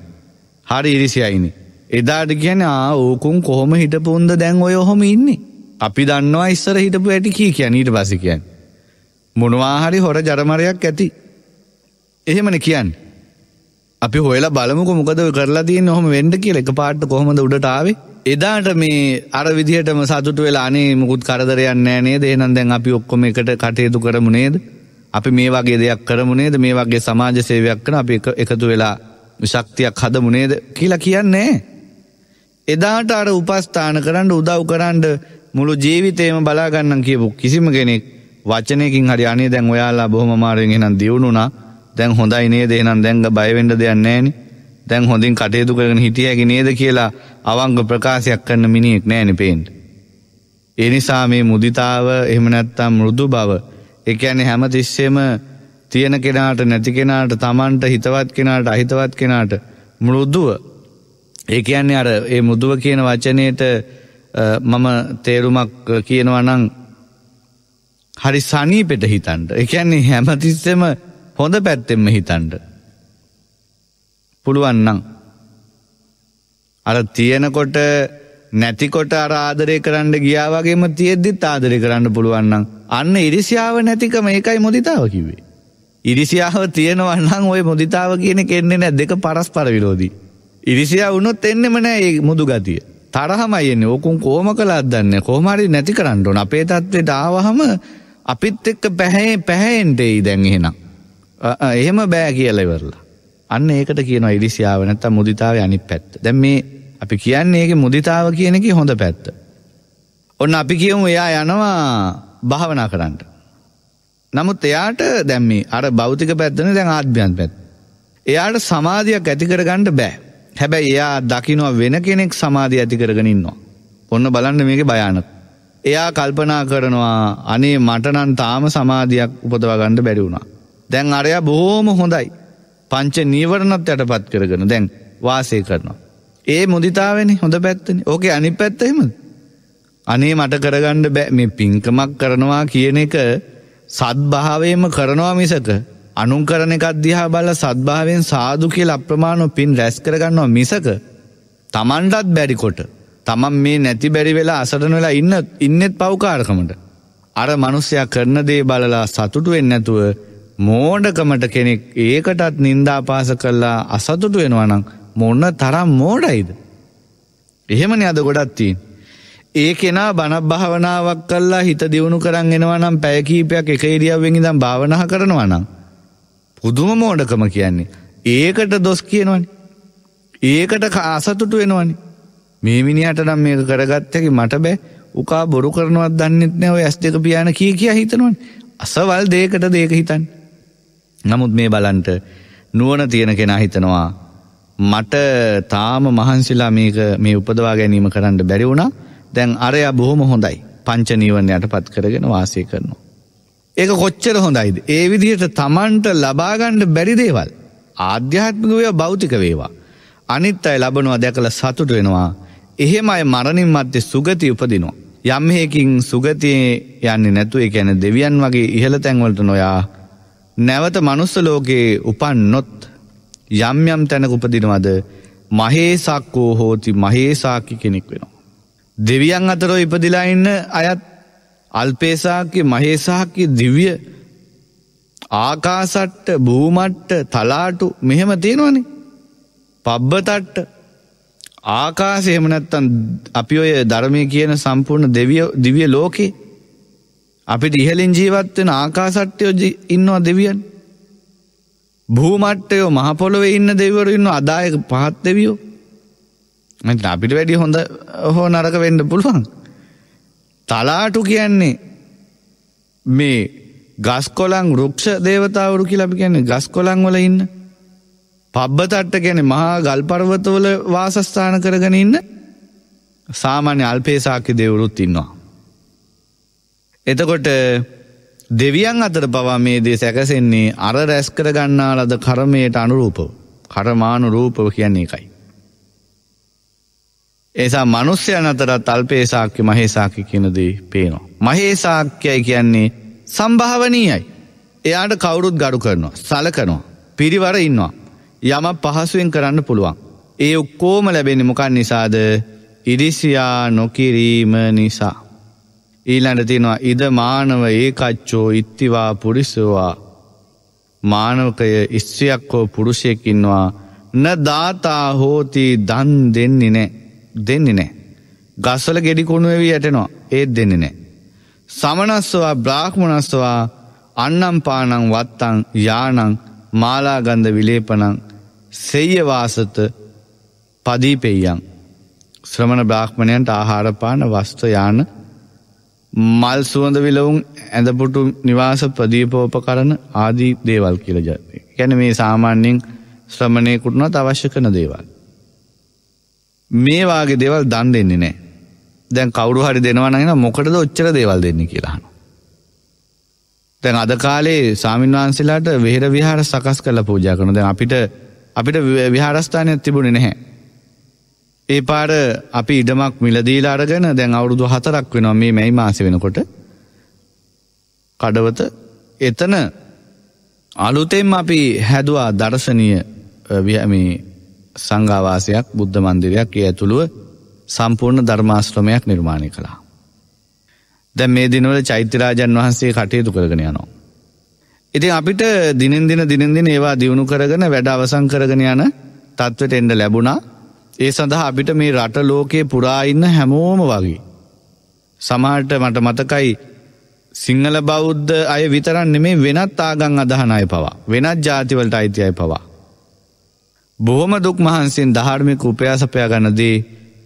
හරි ඉරිසියයිනේ. එදාට ගැන ඕකුන් කොහොම හිටපුන්ද දැන් ඔය ඔහොම ඉන්නේ. අපි දන්නවා ඉස්සර හිටපු ඇටි කී කියැන ඊට පසිකයන්. මොනවාහරි හොර ජරමරයක් ඇති. එහෙමන කියන්න. අපි හොල බලමුක මොකද කරලා තිය නොහොම වෙන්ඩ කිය එක පාට්ට කොහොමද උඩටාවේ එදාට මේ අර විදිහටම සතුට වෙලානේ මුකුත් කරදරයන්න නේ දේනන් දැන් අපි ඔක්කොම එකට කටයුතු කරමු නේද අපි මේ වගේ දෙයක් කරමු නේද මේ වගේ සමාජ සේවයක් කන අපි එකතු වෙලා ශක්තියක් හදමු නේද කියලා කියන්නේ. එදාට අර උපස්ථාන කරන්න උදව් කරන්ඩ මුළු ජීවිතේම බලාගන්නම් කියපු කිසිම කෙනෙක් වචනයකින් හරි අනේ දැන් ඔයාලා බොහොම මාරෙන් එහෙනම් දියුණුනා දැන් හොඳයි නේද එහෙනම් දැන් බය වෙන්න දෙයක් නැහැනේ දැන් හොඳින් කටයුතු කරගෙන හිටිය හැකි නේද කියලා අවංග ප්‍රකාශයක් කරන මිනිහෙක් නැහැනේ පේන්න. ඒ නිසා මේ මුදිතාව එහෙම නැත්තම් මෘදු බව ඒ කියන්නේ හැම තිස්සෙම තියෙන කෙනාට නැති කෙනාට Tamanට හිතවත් කෙනාට අහිතවත් කෙනාට මෘදුව ඒ කියන්නේ අර ඒ මුදුව කියන වචනයට මම තේරුමක් කියනවනං හරි සනීපෙට හිතන්ට එකන්නේ හැමතිස්සෙම හොඳ පැත්තෙම හිතන්ට පුළුවන්නම් අර තියෙනකොට නැතිකොට අරාදරය කරන්න ගියාවගේම තියෙද්දිත් ආදරය කරන්න පුළුවන්නම් අන්න ඉරිසිාව නැතිකම ඒකයි මොදිතාව කිවේ. ඉරිසිාව තියෙනවන්නම් ඔය මොදිතාව කියන කෙන්නේ නැ දෙක පරස් පර විරෝධී ඉරිසියා වුණොත් එන්නෙම නෑ මුදු ගතිය. තරහමයි එන්නේ ඕකුන් කෝම කළත් දන්න කොහමරි නැති කරන්න ඕන අපේ තත්ත්වයට ආවහම අපිත් එක්ක පැහැ පැහැෙන්ටෙයි දැන් එහෙනම්. එහෙම බෑ කියලවෙරලා. අන්න ඒකට කියන ඉරිසියාව නැත්ත මුදිතාව අනි පැත්. දැම් මේ අපි කියන්නේ ඒක මුදිතාව කියනෙක හොඳ පැත්ත. ඔන්න අපි කියමු එයා යනවා භාවනා කරන්නට. නමුත් එයාට දැම්මි අර බෞතික පැත්තන දැන් ආධ්‍යන් පැත්. එයාට සමාධයක් ඇතිකරගන්නට බෑ. හැබැයි එයා දකිනවා වෙන කෙනෙක් සමාධිය ඇති කරගෙන ඉන්නවා. ඔන්න බලන්න මේක භයානක. එයා කල්පනා කරනවා අනේ මටනන් තාම සමාධියක් උපදවගන්න බැරි වුණා. දැන් අරයා බොහෝම හොඳයි. පංච නීවරණත් යටපත් කරගෙන දැන් වාසය කරනවා. ඒ මුදිතාවෙනි හොඳ පැත්තනි. ඕකේ අනිත් පැත්ත එහෙමද? අනේ මට කරගන්න බෑ මේ පින්කමක් කරනවා කියන එක සත්භාවයෙන්ම කරනවා මිසක අනුන්කරන එකත් දිහා බල සද්භාවෙන් සාදු කියල අප්‍රමාණු පින් රැස් කරගන්නවා මිසක තමන්ටත් බැරිකොට තමන් මේ නැති බැරි වෙලා අසටන වෙලා ඉන්න ඉන්නෙත් පව්කාරකමට. අර මනුස්සයා කරන දේ බලලා සතුටු වෙන්නැතුව මෝඩකමට කෙනෙක් ඒකටත් නින්දාපාස කරලා අසතුටු වෙනවනම් මොන්න තරම් මෝඩයිද. එහෙමනි අද ගොඩත්තිීන්. ඒ කෙනා බණක් භාවනාවක් කල්ලා හිත දියුණු කරන් එෙනවනම් පැයකීපයක් එක ඉරියව්වෙෙහිදම් භාවනා කරනවනම්. පුදුම මෝඩකම කියන්නේ. ඒකට දොස් කියනවනි. ඒකට කාසතුට වෙනවනි. මේමිනිට නම් මේක කරගත්තකි මට බෑ උකා බොරු කරනවත් දන්නෙත් නෑ ඔය ඇස් දෙක පියාන කිය කියා හිතනවන්. අසවල් දේකට දේක හිතන්. නමුත් මේ බලන්ට නුවන තියෙන කෙනා හිතනවා. මට තාම මහන්සිලා මේක මේ උපදවා ගැනීම කරන්න බැරි වුණා දැන් අරයා බොහොම හොඳයි පංචනීවරණයට පත් කරගෙන වාසය කරනවා. ඒක කොච්චර හොඳයිද. ඒ විදිහට තමන්ට ලබාගණ්ඩ බැරිදේවල්. ආධ්‍යාත්මිකවය භෞතික වේවා. අනිත් අයි ලබනවා දැකළ සතුට වෙනවා. එහෙම අයි මරණින් මත්තේ සුගති උපදිනවා. යම්හයකින් සුගතියේ යන්නේ නැතුව එකැන දෙවියන් වගේ ඉහළ තැන්වලට නොයා. නැවත මනුස්ස ලෝකයේ උපන් නොත් යම්යම් තැනක උපදිනවද මහේසක්කෝ හෝති මහේසාකි කෙනෙක් වෙනවා. දෙවියන් අතරෝ ඉපදිලා ඉන්න අයත් අල්පේසාක්‍ය මහේසාක්‍ය දිව්‍ය ආකාසට්ට භූමට්ට තලාටු මෙහෙම තියෙනවනේ. පබ්බතට්ට ආකාසයමනැත්තන් අපි ඔය ධර්මය කියන සම්පූර්ණ දිවිය ලෝකේ අපිට ඉහලින් ජීවත්වෙන ආකාසට්ටයෝ ඉන්නවා දෙවියන්. භූමට්ටයෝ මහපොළොව ඉන්න දෙවරු ඉන්න අදායක පහත් දෙවියෝ. අපිට වැඩි හොඳ හෝ නරක වෙන්න පුළුවන්. තලාටු කියන්නේ මේ ගස්කොලං රුක්ෂ දේවතාවරු කියලපි කියන්නේ ගස්කොලං වල ඉන්න. පබ්බතට්ට ගැන මහා ගල්පර්වතවල වාසස්ථාන කරගෙන ඉන්න සාමාන්‍ය අල්පේසාක්‍ය දෙවුරුත් ඉන්නවා. එතකොට දෙවියන් අතර පවා මේ දේ සැකසෙන්නේ අර රැස්කර ගන්නා ලද කරමයට අනුරූපව කරමානු රූපව කියන්නේ එකයි. ඒසා මනුස්්‍යයන් අතරත් අල්පේසාක්‍ය මහේසාකි කියනදී පේනවා. මහේසාක්‍යයි කියන්නේ සම්භාවනීයයි. එයාට කවුරුත් ගඩු කරනවා. සලකනවා. පිරිවර ඉන්නවා. යම පහසුවෙන් කරන්න පුළුවන්. ඒ ඔක්කෝම ලැබෙන මොකන් නිසාද ඉරිසියා නොකිරීම නිසා. ඊළඟට තිෙනවා ඉද මානව ඒකච්චෝ ඉත්තිවා පුරිසවා. මානවකය ස්ත්‍රියක් හෝ පුරුෂයකින්වා න දාතා හෝති දන් දෙන්නේ නෑ. දෙන්නේ නෑ. ගස්වල ගෙඩිකුණුවවී ඇටනවා ඒත් දෙන්නේ නෑ. සමනස්වා බ්‍රාහ්මණස්වා අන්නම් පානං වත්තං යානං මාලාගන්ධ විලේපනං සෙය්‍යවාසත පදීපෙයියන්. ශ්‍රමණ බ්‍රාහ්මණයන්ට ආහාරපාන වස්ත යාන මල් සුවඳ විලවුන් ඇඳපුටු නිවාස ප්‍රදීපෝප කරන ආදී දේවල් කියලජ. ගැන මේ සාමාන්‍යෙන් ශ්‍රමණයකුටනොත් අවශ්‍ය කන දේවල්. මේවාගේ දෙවල් දන් දෙන්නේ නෑ දැන් කවරු හරි දෙනවනගෙන මොකටද ඔච්චර දේවල් දෙන්න කියලාන. තැන් අද කාලේ සාමීන් වහන්සේලාට වෙහෙර විහාර සකස් කල පූජා කන දැන් අපිට අපිට විහාරස්ථානයක් තිබුණෙ නැහැ. ඒ පාර අපි ඉඩමක් මිලදීලාරගෙන දැන් අවුරුදු හතරක් වෙනවා මේ මැයි මාස වෙනකොට කඩවත එතන අලුතෙම් අපි හැදවා දර්ශනය සංඝාවාසයක් බුද්ධ මන්දිරයක් ඒ ඇතුළුව සම්පූර්ණ ධර්මාශ්‍රමයක් නිර්මාණය කළා. දැ මේ දිනවල චෛත්‍යරාජන් වහන්සේ කටයුතු කරගෙන යනවා. ඉතින් අපිට දිනින්දින දිනින්දින ඒවා දියුණු කරගෙන වැඩ අවසං කරගෙන යන තත්වට එන්ඩ ලැබුණා ඒ සඳහා අපිට මේ රට ලෝකයේ පුරා ඉන්න හැමෝම වගේ. සමාට මට මතකයි සිංහල බෞද්ධ අය විතරන්න මේ වෙනත් ආගං අදහනය පවා වෙනත් ජාතිවලට අයිතියයි පවා. බොහොම දුක් මහන්සින් ධාර්මික උපයාසපයා ගනදී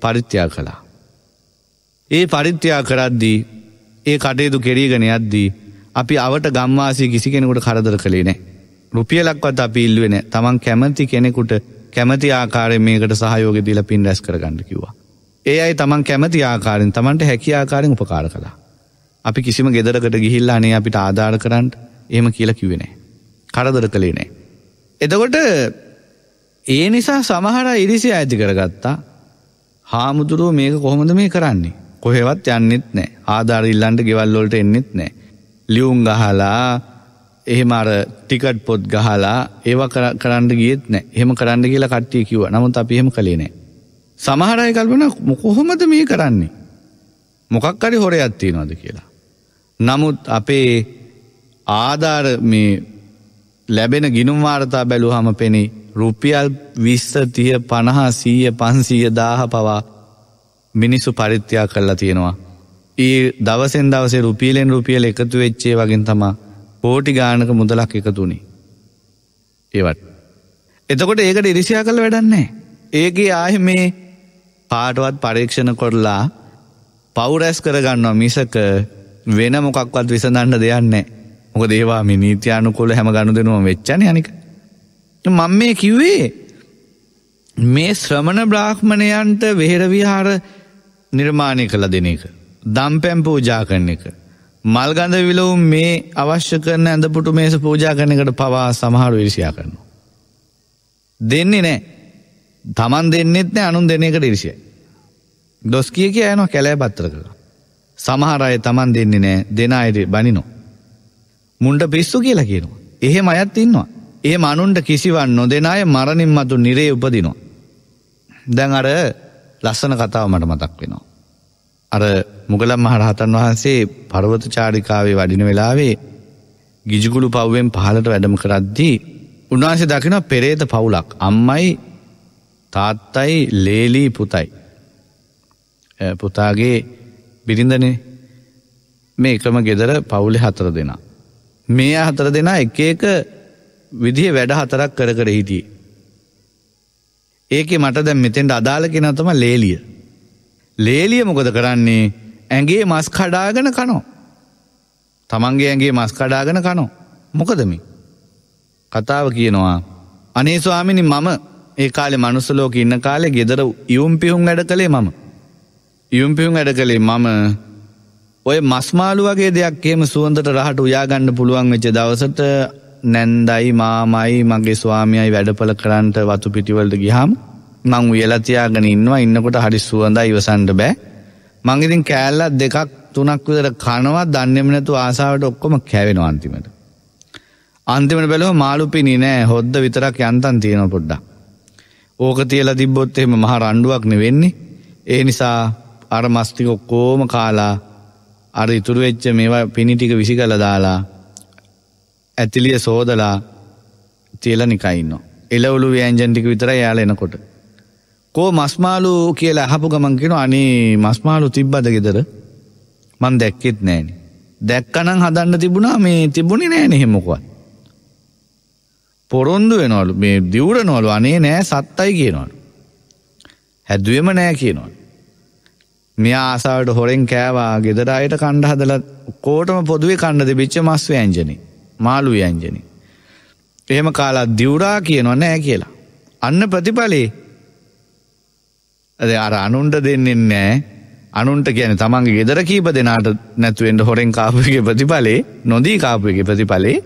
පරිත්‍යා කළා. ඒ පරිත්‍යා කරද්දී ඒ කටයුතු කෙරීගෙන යද්දී අපි අවට ගම්වාසී කිසි කෙනෙකුට කරදර කළේ නෑ. රුපියලක්වත් අපි ඉල්ලුවෙන තමන් කැමති කෙනෙකුට කැමති ආකාරය මේකට සහයෝග දිල පින් රැස් කරගන්න කිව්වා. ඒ අයි තමන් කැමති ආකාරෙන් තමන්ට හැකි ආකාරෙන් උපකාර කළා. අපි කිසිම ගෙදරකට ගිහිල්ලානේ අපිට ආධාර කරන්නට එහෙම කියල කිවෙනේ. කරදර කළේ නෑ. එතකොට ඒ නිසා සමහර ඉරිසි ඇති කරගත්තා හාමුදුරුව මේක කොහොමද මේ කරන්නේ. කොහෙවත් යන්නෙත් නෑ ආධාර ඉල්ලන්ට ගෙවල්ලොලට එන්නෙත් නෑ. ලියුම් ගහලා එහෙම අර ටිකට් පොත් ගහලා ඒව කරන්න ගියත් නෑ එහෙම කරන්න කියලා කට්ටිය කිව නමුත් අපි එහෙම කළේ නෑ. සමහරය කල්පන මොකොහොමද මේ කරන්නේ. මොකක්කරි හොර ඇත්තිනවද කියලා. නමුත් අපේ ආධාර මේ ලැබෙන ගිනුම් වාර්තා බැලු හම පෙනේ රුපියල් විස්සතිය පණහා සීය පන්සීය දාහ පවා මිනිස්සු පරිත්‍යයා කරලා තියෙනවා. ඒ දවසෙන් දවසේ රුපියලෙන් රුපියල එකතු වෙච්චේ වගින් තමා පෝටි ගානක මුදලක් එකතුනි. ඒවට. එතකොට ඒකට ඉරිසියා කළ වැඩන්නේ. ඒගේ ආහි මේ පාටවත් පරීක්ෂණ කොරලා පවුරැස් කරගන්නවා මිසක වෙන මොකක්වත් විසඳන්න දෙයන්නේ. මොක දේවා මිනීතියානුකොල හැම ගණු දෙනුවම වෙච්චන යනික. මං මේ කිව්වේ මේ ශ්‍රමණ බ්‍රාහ්මණයන්ට වෙහෙරවිහාර නිර්මාණය කළ දෙන එක. දම් පැම් පූජා කරන එක. මල්ගඳ විලවුම් මේ අවශ්‍ය කරන ඇඳපුටු මේස පූජා කරනකට පවා සමහරු ඉරිසියා කරනු. දෙන්නේ නෑ තමන් දෙන්නෙත් නෑ අනුන් දෙන එකට ඉරිසිය. දොස් කිය කිය යනවා කැලෑ පත්තර කළ. සමහර අය තමන් දෙන්නේ නෑ දෙන අයට බනිනෝ. මුන්ට පිස්සු කියලා කියනවා. එහෙම අයත් ඉන්නවා. ඒ මනුන්ට කිසිවන් නොදෙන අය මරණින් මතු නිරේ උපදිනවා. දැන් අර ලස්සන කතාව මට මතක් වෙනවා. අර මුගලම් මහරහතන් වහන්සේ පරවත චාරිකාවේ වඩින වෙලාවේ ගිජිගුළු පව්වෙන් පහලට වැඩම කරද්දී උන්වහන්සේ දකින පෙරේත පවුලක් අම්මයි තාත්තයි ලේලී පුතයි. පුතාගේ බිරිඳනේ මේ එකම ගෙදර පවුලි හතර දෙනා. මේ හතර දෙනා එක එක විදිහ වැඩ හතරක් කර කර හිටියේ. ඒකේ මට දැන් මෙතෙන්ට අදාළ කෙනා තමයි ලේලිය. ලේලිය මොකද කරන්නේ? ඇඟේ මස් කඩාගෙන කනවා. තමන්ගේ ඇඟේ මස් කඩාගෙන කනවා. මොකද මේ? කතාව කියනවා අනේ ස්වාමිනි මම ඒ කාලේ මනුස්ස ලෝකේ ඉන්න කාලේ ගෙදර ඉයුම් පිහුම් වැඩ කළේ මම. ඉයුම් පිහුම් වැඩ කළේ මම ඔය මස්මාලු වගේ දෙයක් එහෙම සුවඳට රහට උයා ගන්න පුළුවන් වෙච්ච දවසට නැන්දයි මාමයි මගේ ස්වාමියයි වැඩපල කරන්ට වතු පිටිවලට ගිහම් මං වියලතියාගෙන ඉන්නවා ඉන්නකොට හරි සුවඳ ඉවසන්ඩ බෑ මංගිතින් කෑල්ලත් දෙකක් තුනක් විදර කනවා දන්නෙම නැතු ආසාාවට ඔක්කොම කැවෙන අන්තිමට. අන්තිමට බැලෝ මාළු පිණි නෑ හොද්ද විතරක් යන්තන් තියෙන පොඩ්ඩා. ඕක තියල තිබ්බොත් එහෙම මහ රණ්ඩුවක් නෙවෙන්නේ ඒ නිසා අර මස්තික ඔක්කෝම කාලා අර ඉතුරු වෙච්ච මේවා පිණිටික විසි කළ දාලා ඇතිලිය සෝදලා තියලා නිකයින්න. එලවලු ව්‍යන්ජන්ටික විතර යාල එනකොට. කෝ මස්මාලු කියලා අහපු ගමන්කිෙන අනේ මස්මාලු තිබ්බද ගෙදර මන් දැක්කෙත් නෑනි. දැක්කනං හදන්න තිබුණා මේ තිබුණි නෑනෙ හෙමොකවත්. පොරොන්දු වෙනවලු මේ දිවර නොලු අනේ නෑ සත්තයි කියනවලු. හැදුවම නෑ කියනවලු. මෙයා ආසාාවට හොරෙන් කෑවා ගෙදරායට කණ්ඩ හදලත් කෝටම පොදුවේ කණ්ඩද බිච්ච මස්ව ඇන්ජනේ මාළු යංජනි. එහෙම කාලා දිවුරා කියනවා නෑ කියලා. අන්න ප්‍රතිඵලේ ඇද අර අනුන්ට දෙන්නෙන් නෑ අනුන්ට කියන තමන්ගේ ගෙදර කීප දෙනාට නැතුවෙන්ට හොරෙන් කාපුගේ ප්‍රතිඵලේ නොදී කාපුගේ ප්‍රතිඵලේ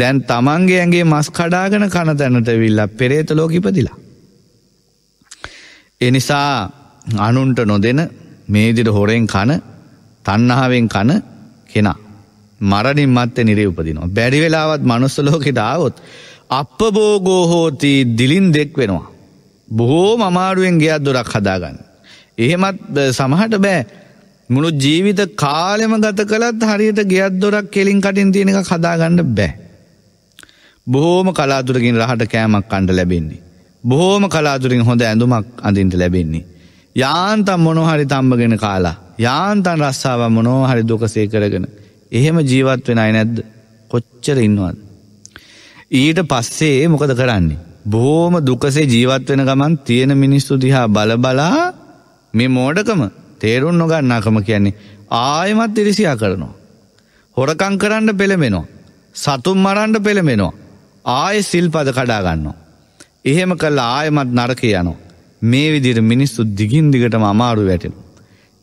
දැන් තමන්ගේ ඇගේ මස් කඩාගෙන කන තැනට විල්ලා පෙරේත ලෝකිපදිලා. එනිසා අනුන්ට නොදෙන මේදිට හොරෙන් කන තන්නාවෙන් කන කෙනා. මරණින් මත්තේ නිරේ උපදිනවා. බැරි වෙලාවත් මනුස්සලෝකෙට ආවොත් අපබෝගෝ හෝති දිලින් දෙක් වෙනවා. බොහෝ මමාරුවෙන් ගියත් දොරක් හදාගන්න. එහෙමත් සමහට බෑ මුළු ජීවිත කාලෙම ගත කළත් හරියට ගියත් දොරක් කෙලින් කටින් තියෙන එක කදාගන්න බෑ. බොහෝම කලාතුරකින් රහට කෑමක් කණ්ඩ ලැබෙන්නේ. බොහෝම කලාතුරින් හොඳ ඇඳුමක් අඳින්ට ලැබෙන්නේ. යාන්තම් මොනොහරි තම්බගෙන කාලා යාන්තන් රස්සාාව මොනෝ හරි දුකසේ කරගෙන. එහෙම ජීවත් වෙන අය නැද්ද? කොච්චර ඉන්නවද? ඊට පස්සේ මොකද කරන්නේ? බොහොම දුකසේ ජීවත් වෙන ගමන් තියෙන මිනිස්සු දිහා බලබලා මේ මෝඩකම තේරුම් නොගන්නාකම කියන්නේ ආයෙමත් ඉරිසියා කරනවා. හොරකම් කරන්න පෙළඹෙනවා. සතුන් මරන්න පෙළඹෙනවා. ආයෙ සිල්පද කඩා ගන්නවා. එහෙම කළා ආයෙමත් නරකේ යනවා. මේ විදිහට මිනිස්සු දිගින් දිගටම අමාරු වැටෙනවා.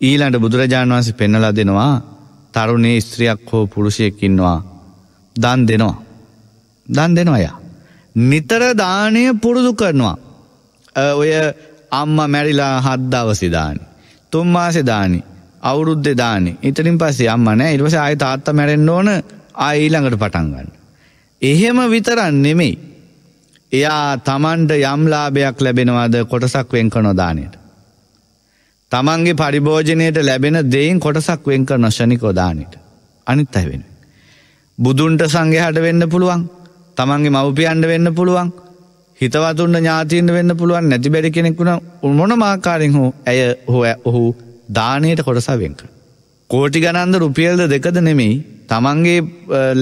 ඊළඟ බුදුරජාණන් වහන්සේ පෙන්වලා දෙනවා තරුණේ ස්ත්‍රියක් හෝ පුරුෂයකින්වා දන් දෙනවා. දන් දෙනවා අය. නිතර දානය පුරුදු කරනවා. ඔය අම්ම මැරිලා හද්දාවසිදානි. තුම්මාසෙදානි අවුරුද්දෙදානි ඉතරින් පස්සේ අම්මනෑ ඉල්වස අය තාත්ත මැරෙන් ඕන අයිළඟට පටන්ගන්න. එහෙම විතරන් නෙමෙයි. එයා තමන්ට යම්ලාභයක් ලැබෙනවාද කොටසක් වෙන්ක නොදානයට. තමන්ගේ පරිභෝජනයට ලැබෙන දෙයින් කොටසක් වෙන්ක නොශනික ෝදානට අනිත් අයි වෙන. බුදුන්ට සංඝහට වෙන්න පුළුවන් තමන්ගේ මව්පියන්ට වෙන්න පුළුවන් හිතවතුන්ට ඥාතීන්ට වෙන්න පුළුවන් නැති බැරි කෙනෙක්ුණ උමොන මාකාරින් හෝ ඇය හෝ ඔහු දානයට කොටසා වෙන්ක. කෝටි ගනන්ද රුපියල්ද දෙකද නෙමෙයි තමන්ගේ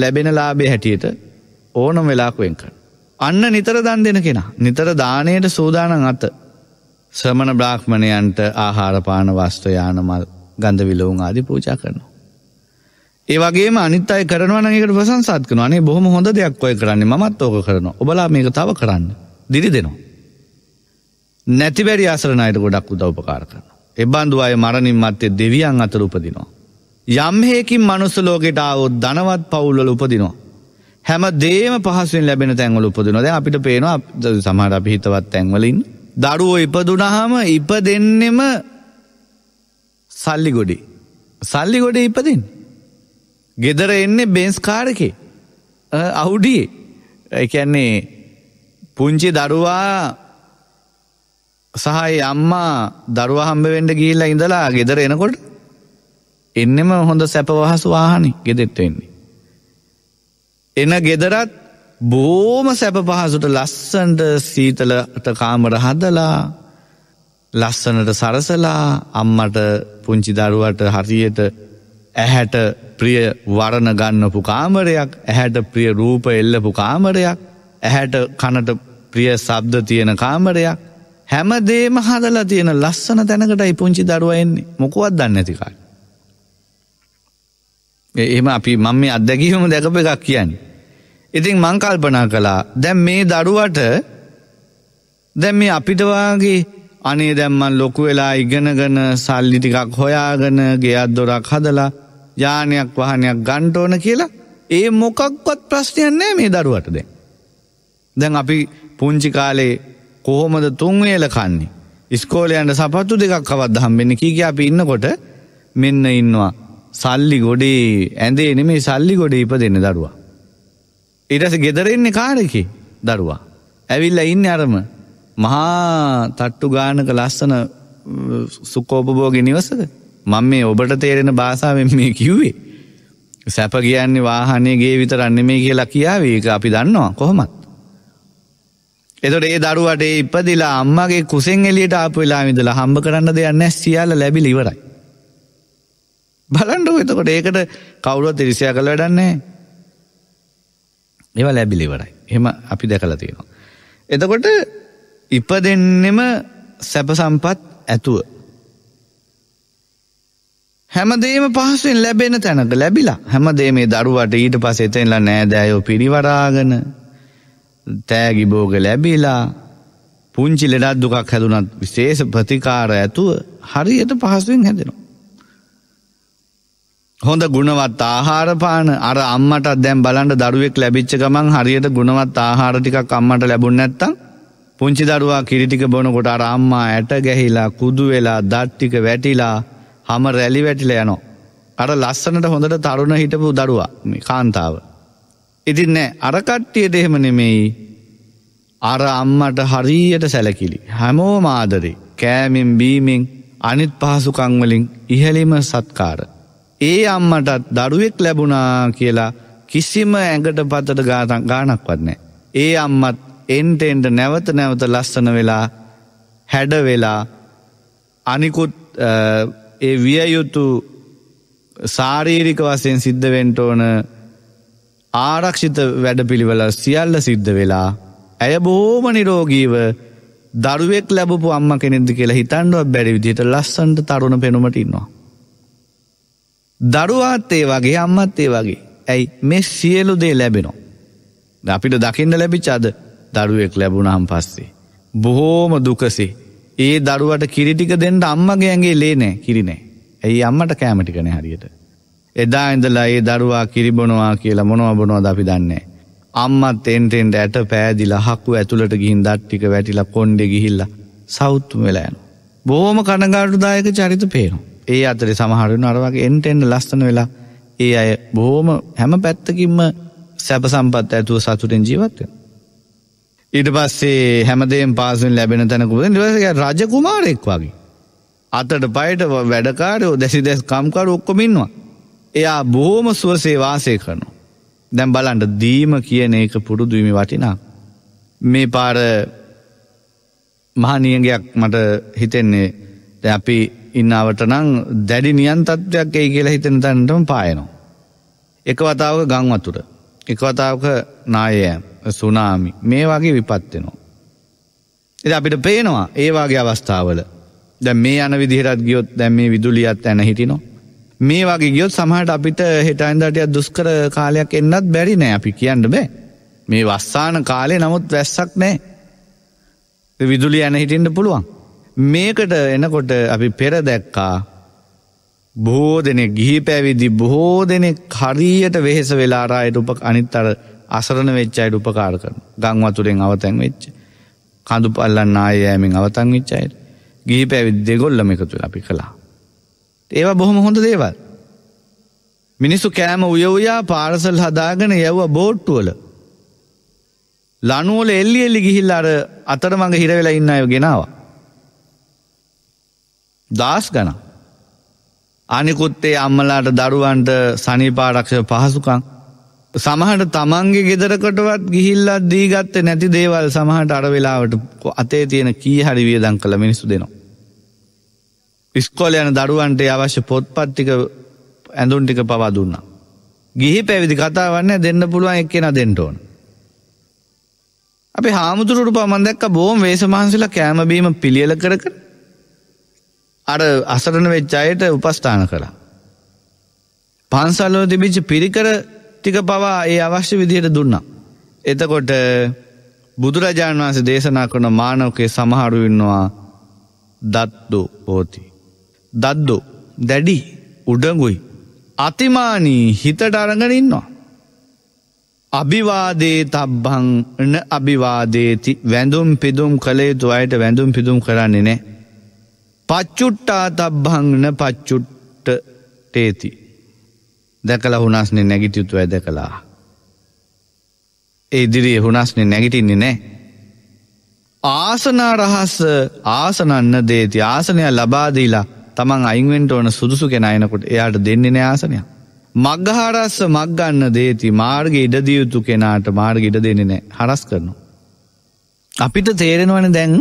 ලැබෙන ලාබේ හැටියට ඕනම් වෙලාක් වෙන්ක. අන්න නිතර දන් දෙෙන කෙන නිතර දානයට සූදානන් අත සමන බ්‍රාහ්මණයන්ට ආහාරපාන වස්ත්‍ර යානමල් ගඳ විලවුන් ආදි පූජා කරනවා. ඒ වගේම අනිත් අය කරනවා නම් ඒකට ප්‍රශංසාත් කරනවා. අනේ බොහොම හොඳ දෙයක් ඔය කරන්නේ. මමත් ඕක කරනවා. ඔබලා මේක තව කරන්න. දිරි දෙනවා. නැති බැරි අසරණ අයට ගොඩක් උදව් උපකාර කරනවා. ඒ බඳු අය මරණින් මත්තේ දෙවියන් අතර උපදිනවා. යම් හේකින් මනුස්ස ලෝකයට ආවොත් ධනවත් පවුල්වල උපදිනවා. හැම දේම පහසුවෙන් ලැබෙන තැන්වල උපදිනවා. දැන් අපිට පේනවා සමහර අපි හිතවත් තැන්වල ඉන්නේ දරුවෝ ඉපදුනහම ඉප දෙන්නෙම සල්ලි ගොඩි. සල්ලි ගොඩ ඉපදින්. ගෙදර එන්නේ බේන්ස් කාරකේ. අවුඩියේ. එකන්නේ පුංචි දරුවා සහයි අම්මා දරුවා හම්බවෙන්ඩ ගිහිල්ලා ඉඳලා ගෙදර එනකොට එන්නෙම හොඳ සැපවහසු වාහනි ගෙදෙත්වෙන්නේ. එන ගෙදරත් බෝම සැප පහසුට ලස්සන්ට සීතලට කාමර හදලා ලස්සනට සරසලා අම්මට පුංචි දරුවට හරියට ඇහැට ප්‍රිය වරණ ගන්නපු කාමරයක් ඇහැට ප්‍රිය රූප එල්ලපු කාමරයක් ඇහැට කනට ප්‍රිය සබ්ද තියෙන කාමරයක් හැමදේම හදලා තියෙන ලස්සන තැනකටයි පුංචි දරුවයන්නේ මොකුවත් දන්න ඇතිකයි. එහෙම අපි මං මේ අත්දැකීම දැකප එකක් කියන්නේ. ඉතිං මංකල්පනා කලා දැම් මේ දරුවට දැම් මේ අපිටවාගේ අනේ දැම්මන් ලොකු වෙලා ඉගෙනගන සල්ලිටිකක් හොයාගන ගේත් දොරක් හදලා යානයක් වහනයක් ගණ්ටෝන කියලා ඒ මොකක්වත් ප්‍රශ්නයන්නේ මේ දරුවට දැන්. දැන් අපි පුංචි කාලේ කොහොමද තුන්වේල කන්නේ. ඉස්කෝලයන්ට සපත්තු දෙකක් කවත් හම්බෙන්න කීක අපි ඉන්නකොට මෙන්න ඉන්නවා. සල්ලි ගොඩේ ඇඳේ නෙමේ සල්ලි ගොඩ ඉප දෙන්න දරුවා. ඉටස ගෙදරෙන්නේ කාරකි දරුවා. ඇවිල්ල ඉන්න අරම මහා තට්ටු ගානක ලස්සන සුකෝපබෝග නිවසද මං මේ ඔබට තේරෙන භාසාාවෙන් මේ කිව්වේ. සැප කියන්නේ වාහනේ ගේ විතරන්න මේ කියලා කියාවේක අපි දන්නවා කොහොමත්. එතොට ඒ දරුවට ඉපදිලා අම්මගේ කුසෙන් එලියට ආපු වෙලාවිදල හම්බ කරන්න දෙයන්න සියල්ල ලැබි ලිවරයි. බලන්ඩුව එතකොට ඒකට කවුරුවත් තිරිසිය කළ වැඩන්නේ ඒවා ලැබිලි ඉවරයි. එහෙම අපි දැකලා තියෙනවා. එතකොට ඉපදෙන්නෙම සැප සම්පත් ඇතුව. හැමදේම පහසුවෙන් ලැබෙන තැනක ලැබිලා හැමදේ මේ දරුවට ඊට පස්සේ එතෙන්ලා නෑදෑයෝ පිරිවරාගෙන තෑගි භෝග ලැබිලා පුංචි ලෙඩක් දුකක් හැදුනත් විශේෂ ප්‍රතිකාර ඇතුව හරියට පහසුවෙන් හැදෙනවා. හොඳ ගුණවත් ආහාරපාන අර අම්මට දැම් බලන්ට දරුවෙක් ලැබිච්ච ගමන් හරියට ගුණවත් ආහාරටිකක් අම්මට ලැබුණ නැත්තම් පුංචි දරුවා කිරිටික බොනකොට අර අම්මා ඇට ගැහිලා කුදු වෙලා දට්ටික වැටිලා හම රැලි වැටිල යනෝ. අර ලස්සනට හොඳට තරුණ හිටපු දරුවා කාන්තාව. ඉතින් නෑ අරකට්ටියට එහෙම නෙමෙයි අර අම්මට හරියට සැලකිලි. හැමෝ මාදරේ කෑමින් බීමින් අනිත් පහසුකංවලින් ඉහලිම සත්කාර. ඒ අම්මටත් දරුවෙක් ලැබුණා කියලා කිසිම ඇඟට පතට ගාතක් ගානක් වන්නේ. ඒ අම්මත් එන්ටෙන්ට නැවත නැවත ලස්සන වෙලා හැඩවෙලා අනිකුත් ඒ වියයුතු සාරීරික වසයෙන් සිද්ධවෙන්ට ඕන ආරක්ෂිත වැඩපිළිවල සියල්ල සිද්ධ වෙලා ඇය බෝම නිරෝගීව දරුවෙක් ලැබපු අම්ම කෙනෙදි කියලා හිතන්ඩුව බැරි විදිට ලස්සන්ට තරුණ පෙනුමටින්නවා. දරුවාත් ඒ වගේ අම්මත් ඒ වගේ ඇයි මේ සියලු දේ ලැබෙනවා. අපිට දකින්න ලැබිචාද දරුවෙක් ලැබුණහම් පස්සේ. බොහෝම දුකසේ ඒ දරුවට කිරිටික දෙන්න අම්මගේ ඇගේ ලේනෑ කිරිනෑ ඇයි අම්මට කෑමටිකන හරියට. එදා ඉඳලා ඒ දරුවා කිරිබොනවා කියලා මොනවබනවා අපි දන්නේ. අම්මත් එන්ටෙන්ට ඇට පෑදිල හක්කු ඇතුළට ගිහින් දට්ටික වැටිලා කොන්්ඩෙ ගිහිල්ල සෞත්තු වෙලෑනු. බෝම කනගාටුදායක චරිත පේනවා. ඒ අතරේ සමහරන අරවගේ එන්ටෙන්ඩ ලස්සන වෙලා ඒ අය බොහෝම හැම පැත්තකින්ම සැප සම්පත් ඇතුව සතුටෙන් ජීවත්ව. ඊට පස්සේ හැමදේම් පාසුවෙන් ලැබෙන තැනකුද නිවසක රජ කුමාරෙක් වගේ. අතට පයට වැඩකාරයෝ දැසි දැස් කම්කර ඔක්කොමින්වා. එයා බොහෝම සුවසේ වාසය කරනු. දැම් බලන්ට දීම කියන එක පුරු දීමි වටිනා. මේ පාර මහනියගයක් මට හිතෙන්නේ දැ අපි ඉන්නවටනං දැඩි නියන් තත්ත්වයක් ඒ කියලා හිතන තැනටම පායනවා. එක වතාවක ගංවතුර. එක වතාවක නායෑම් සුනාමි මේ වගේ විපත්වෙනවා. එද අපිට පේනවා ඒවාගේ අවස්ථාවල දැ මේ අන විදිහරත් ගියොත් දැම් මේ විදුලියත් ඇන හිටිනවා. මේ වගේ ගියොත් සමහට අපිට හෙටයින්දටයක් දුස්කර කාලයක් එන්නත් බැරි නෑ අපි කියන්න බෑ. මේ වස්සාන කාලේ නමුත් වැස්සක් නෑ. විදුලි ඇන හිටින්ට පුළුවන්. මේකට එනකොට අපි පෙර දැක්කා බොහෝ දෙනෙක් ගිහි පැවිදි බොහෝ දෙනෙක් හරියට වෙහෙස වෙලාරායට උප අනිත් අර අසරණ වෙච්චායට උපකාර කරන ගංවතුරෙන් අවතැන් වෙච්ච කඳු පල්ලන්න ආයෑමෙන් අවතන් විච්චායට ගිහි පැවිද් දෙගොල්ලම එකතු අපි කළා. ඒවා බොහොම හොඳ දේවල්. මිනිස්සු කෑම උයවයා පාරසල් හදාගෙන යව්ව බෝට්ටුවල ලනුවල එල්ලි එල්ලි ගිහිල් අර අතර මඟ හිරවෙලා ඉන්න අය ගෙනවා. දස් ගන. අනිකුත්තේ අම්මලාට දරුවන්ට සනිපාරක්ෂ පහසුකං. සමහට තමන්ගේ ගෙදරකටවත් ගිහිල්ලත් දීගත්තේ නැති දේවල් සමහට අරවෙලාවට අතේ තියෙන කී හරි වියදං කළ මිනිසු දෙනවා. ඉස්කොල යන දරුවන්ට අවශ්‍ය පොත්පත්තික ඇඳුන් ටික පවා දුන්නා. ගිහි පැවිදි කතාවන්න දෙන්න පුළුවන් එක් කියෙන දෙෙන්ටඕන්. අපි හාමුදුරුට පමන්දැක්ක බෝම් වේසමහන්සලා කෑමබීම පිළියල කරකට අර අසරණ වෙච්ච අයට උපස්ථාන කළා. පන්සල්ලෝ තිබිච්ච පිරිකර ටික පවා ඒ අවශ්‍ය විදියට දුන්නා. එතකොට බුදුරජාණන් වහන්සේ දේශනා කරන මානවකේ සමහරු ඉන්නවා දත්දෝ පෝති. දද්දෝ දැඩි උඩගුයි. අතිමානී හිතට අරගෙන ඉන්නවා. අභිවාදේ තබ්බං න අභිවාදේති වැඳුම් පිදුම් කළේතු අයට වැඳුම් පිදුම් කරන්නේ නෑ. පච්චුට්ටා තබ්භංන පච්චුට්ට ටේති. දැකල හුනස්නෙ නැගිටියුතු ඇද කළා. ඉදිරියේ හුනස්නෙ නැගිටින්නේ නෑ. ආසනා රහස්ස ආසනන්න දේති ආසනය ලබාදීලා තමන් අයින්වෙන්ට ඕන සුදුසු කෙනයනකොට එයාට දෙන්නේ නෑ ආසනය. මග්ගහරස්ස මක්ගන්න දේති මාර්ග ඉඩදියයුතු කෙනාට මාර්ග ඉඩ දෙන්නේ නෑ හරස් කරනු. අපිට තේරෙනවන දැන්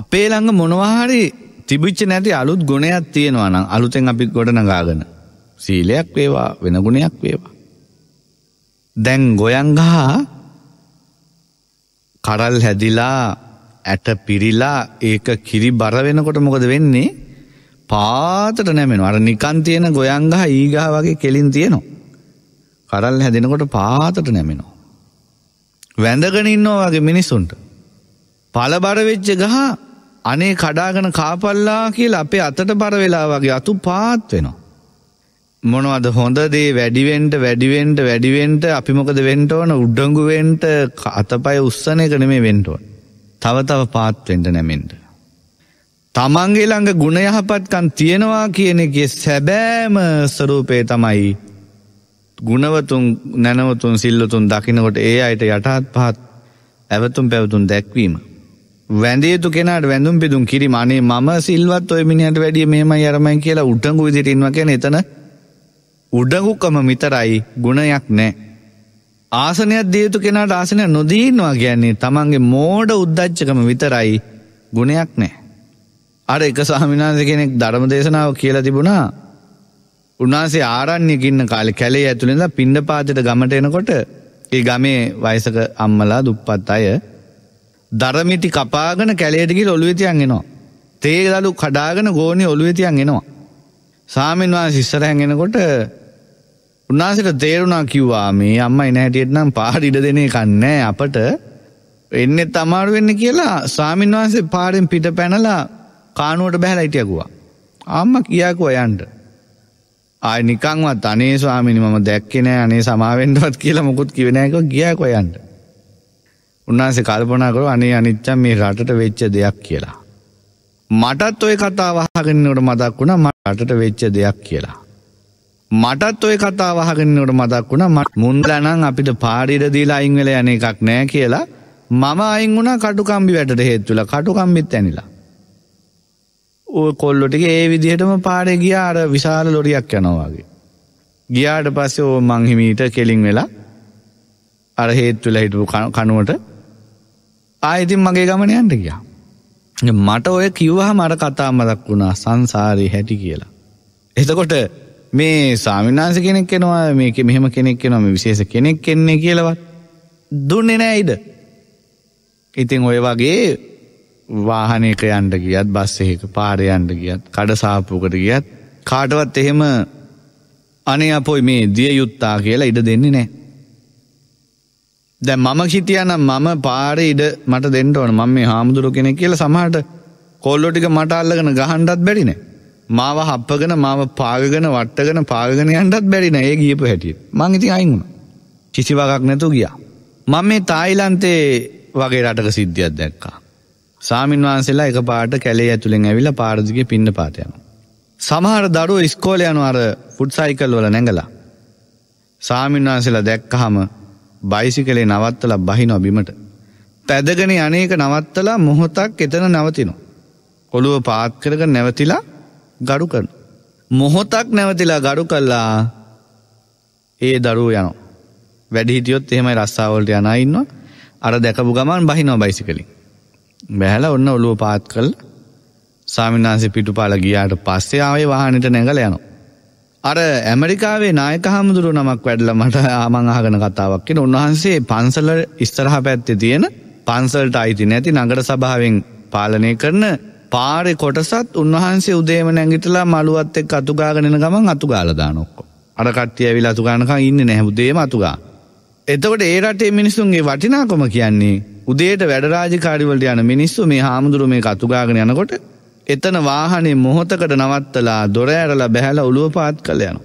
අපේ ළඟ මොනවාහරි තිබිච්ච නැති අලුත් ගුණයක් තියෙනවා නම් අලුතෙන් අපි ගොඩනගාගෙන සීලයක් වේවා වෙන ගුණයක් වේවා දැන් ගොයන්ගහ කරල් හැදිලා ඇට පිරිලා ඒක කිරි බර වෙනකොට මොකද වෙන්නේ පාතට නැමෙනවා අර නිකන් තියෙන ගොයන්ගහ ඊගහ වගේ කෙලින් තියෙනවා කරල් හැදෙනකොට පාතට නැමෙනවා වැඳගෙන ඉන්නවා වගේ මිනිසුන්ට පළබර වෙච්ච ගහ අනේ කඩාගෙන කාපල්ලා කියලා අපේ අතට පර වෙලා වගේ අතු පාත් වෙනවා. මොනවද හොඳදේ වැඩිවෙන්ට වැඩිවෙන්ට වැඩිවෙන්ට අපිමොකද වෙන්ට ඕන උඩ්ඩංගුවෙන්ට අතපය උස්සන එක නෙමේ වෙන්ටෝන්. තව තව පාත්වෙන්ට නැමෙන්ට. තමන්ගේ ළඟ ගුණයහපත්කන් තියෙනවා කියන එක සැබෑම ස්වරූපය තමයි ගුණවතුන් නැනවතුන් සිල්ලතුන් දකිනකොට ඒ අයට යටහත් පහත් ඇවතුම් පැවතුන් දැක්වීම. වැඳේතු කෙනට වැඳුම් පිදුම් කිරිම අනේ මම සිල්වත් ඔය මිනිහට වැඩිය මෙම යරමයි කියලා උඩඟු විදිටින්ව කෙන එතන උඩගුකම මිතරයි ගුණයක් නෑ. ආසනයක් දේතු කෙනට ආසනය නොදීන්වා කියන්නේ තමන්ගේ මෝඩ උද්දච්චකම විතරයි ගුණයක් නෑ. අර එක සහමිනාස කෙනෙක් ධර්ම දේශනාව කියලා තිබුණා උන්වහන්සේ ආරණ්‍යකින්න කාලෙ කැලේ ඇතුළෙඳ පිණ්ඩ පාතිට ගමට එනකොට ඒ ගමේ වයිසක අම්මලා දුප්පත් අය දරමිටි කපාගෙන කැලේටකිල් ඔළුවෙතියන් එෙනවා. තේදලු කඩාගෙන ගෝනි ඔළුවෙතියන් එෙනවා. සාමෙන්වා ශිස්සරැගෙනකොට උන්නාසට තේරුණා කිව්වා මේ අම්ම එනැටියට නම් පාට ඉඩ දෙනේ කන්නෑ අපට එන්න තමාරු වෙන්න කියලා සාමීන්වහන්සේ පාරෙන් පිට පැනලා කානුවට බැහලා හිටියකුවා. අම්ම කියාකුව යන්ට. ආය නිකංවත් අනේ ස්වාමිනි මම දැක්කෙනෑ අනේ සමාවෙන්ටවත් කියලා මොකුත් කිවෙනෑක ගියකො යන්ට. උන්වහන්සේ කල්පනා කර අනේ අනිච්චා මේ රටට වෙච්ච දෙයක් කියලා. මටත් ඔය කතාවහගෙන්නට මදක් වුණ මටට වෙච්ච දෙයක් කියලා. මටත් ඔය කතාවහගෙන්නට මදක් වුණ මට මුන්දලනං අපිට පාරිරදීලා අයිංවල යන එකක් නෑ කියලා මම අයින් වුණ කටුකම්බි වැටට හේත්තුල කටුකම්බිත් ඇනිලා. ඕ කොල්ලොටික ඒ විදිහටම පාරේ ගිය අර විශාල ලොරියක් යනවාගේ. ගියාට පස්සේ ඕ මංහිමීට කෙලින් වෙලා අර හේත්තුල හිටපු කනුවට ආයතින් මගේ ගමන යන්ට ගියා. මට ඔය කිව්වා මට කතාමදක් වුණා සංසාරය හැටි කියලා. එතකොට මේ සාමිනාන්ස කෙනෙක් කෙනවා මේක මෙහෙම කෙනෙක් කෙනොම විශේෂ කෙනෙක් කෙන්නේ කියලවත් දුන්නේ නෑයිඩ. ඉතිං ඔය වගේ වාහනයක යන්ට ගියත් බස් එහෙක පාරයන්ට ගියත් කඩසාපුකට ගියත් කාටවත් එහෙම අනේ අපොයි මේ දිය යුත්තා කියලා ඉඩ දෙන්නේ නෑ. දැ මම හිටියන මම පාර ඉඩ මට දෙන්නටඕන මම මේ හාමුදුරු කෙනෙ කියල සමහට කොල්ලොටික මට අල්ලගෙන ගහන්ටත් බැරින. මාව හප්පගෙන මාව පාගගෙන වට්ටගෙන පාගගෙන යන්ටත් බැරින ඒ ගියපු හැටිය මං ඉති අයිුණ කිසි වගක් නැතු ගියා. මං මේ තායිලන්තේ වගේ රටක සිද්ධියත් දැක්කා. සාමීන් වහන්සේලා එක පාට කැලේ ඇතුළෙන් ඇවිල පාරදිග පින්න පාතයන. සමහර දරුව ස්කෝලයනු අර පුට්සයිකල් වල නැඟලා. සාමීන් වහන්සේලා දැක්කහම බයිසිකලේ නවත්තලා බහිනො බිමට. පැදගෙන අනේක නවත්තලා මොහොතක් එතන නැවතිනෝ. ඔළුව පාත්කරක නැවතිලා ගඩු කරන. මොහොතක් නැවතිලා ගඩු කල්ලා ඒ දරුව යන. වැඩිහිටියොත් එහෙමයි රස්සාාවලට යනඉන්න අර දැකපු ගමන් බහිනෝ බයිසිකලින්. බැහල ඔන්න ඔළුව පාත් කල් සාමිනාන්සේ පිටු පාල ගියාට පස්සේ ආවේ වාහනට නැගල යනවා. අර ඇමරිකාවේ නායක හාමුදුරුව නමක් වැඩල මට ආමං අහගෙන කතාවක් කියෙන උන්වහන්සේ පන්සල ඉස්තරහ පැත්තේ තියෙන පන්සල්ට අයිති නැති නගර සභාවෙන් පාලනය කරන පාරෙ කොටසත් උන්වහන්සේ උදේම නැගිටලා මළුවත් එක් අතුගාගෙනෙන ගමන් අතුගාලදා නොක්කෝ. අරකට්ටිය ඇවිල අතුගානකං ඉන්න නැහුදේම අතුගා. එතකොට ඒ රටේ මිනිසුන්ගේ වටිනාකොම කියන්නේ උදේට වැඩරාජකාරිවලට යන මිනිස්සු මේ හාමුදුරුව මේ අතුගාගෙන යනකොට එතන වාහනේ මොහොතකට නවත්තලා දොරඇරලා බැහැල ඔළුව පාත් කළ යනු.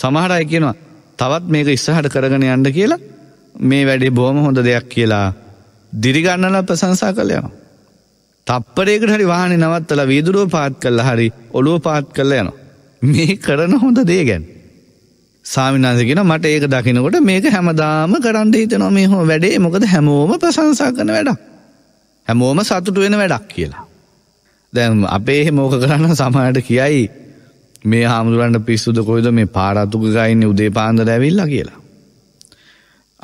සමහරයි කියනවා තවත් මේක ඉස්සහට කරගෙන යන්න කියලා මේ වැඩි බෝම හොඳ දෙයක් කියලා දිරිගන්නල ප්‍රසංසා කළ යනවා. තප්පරේකට හරි වාහනේ නවත්තල වීදුරුව පාත් කල්ල හරි ඔළුව පාත් කල්ල යනවා. මේ කරන හොඳ දේ ගැන්. සාමිනාසගෙන මට ඒක දකිනකොට මේක හැමදාම කරන්ට හිතනවා මේ හෝ වැඩේ මොකද හැමෝම ප්‍රසංසා කන වැඩක්. හැමෝම සතුට වෙන වැඩක් කියලා. දැන් අපේ මෝක කරන්න සමහට කියයි මේ හාමුදුරන්ට පිස්සුද කොයිද මේ පාරත්තුක ගයින්න උදේ පාන්ද දැවිල්ල කියලා.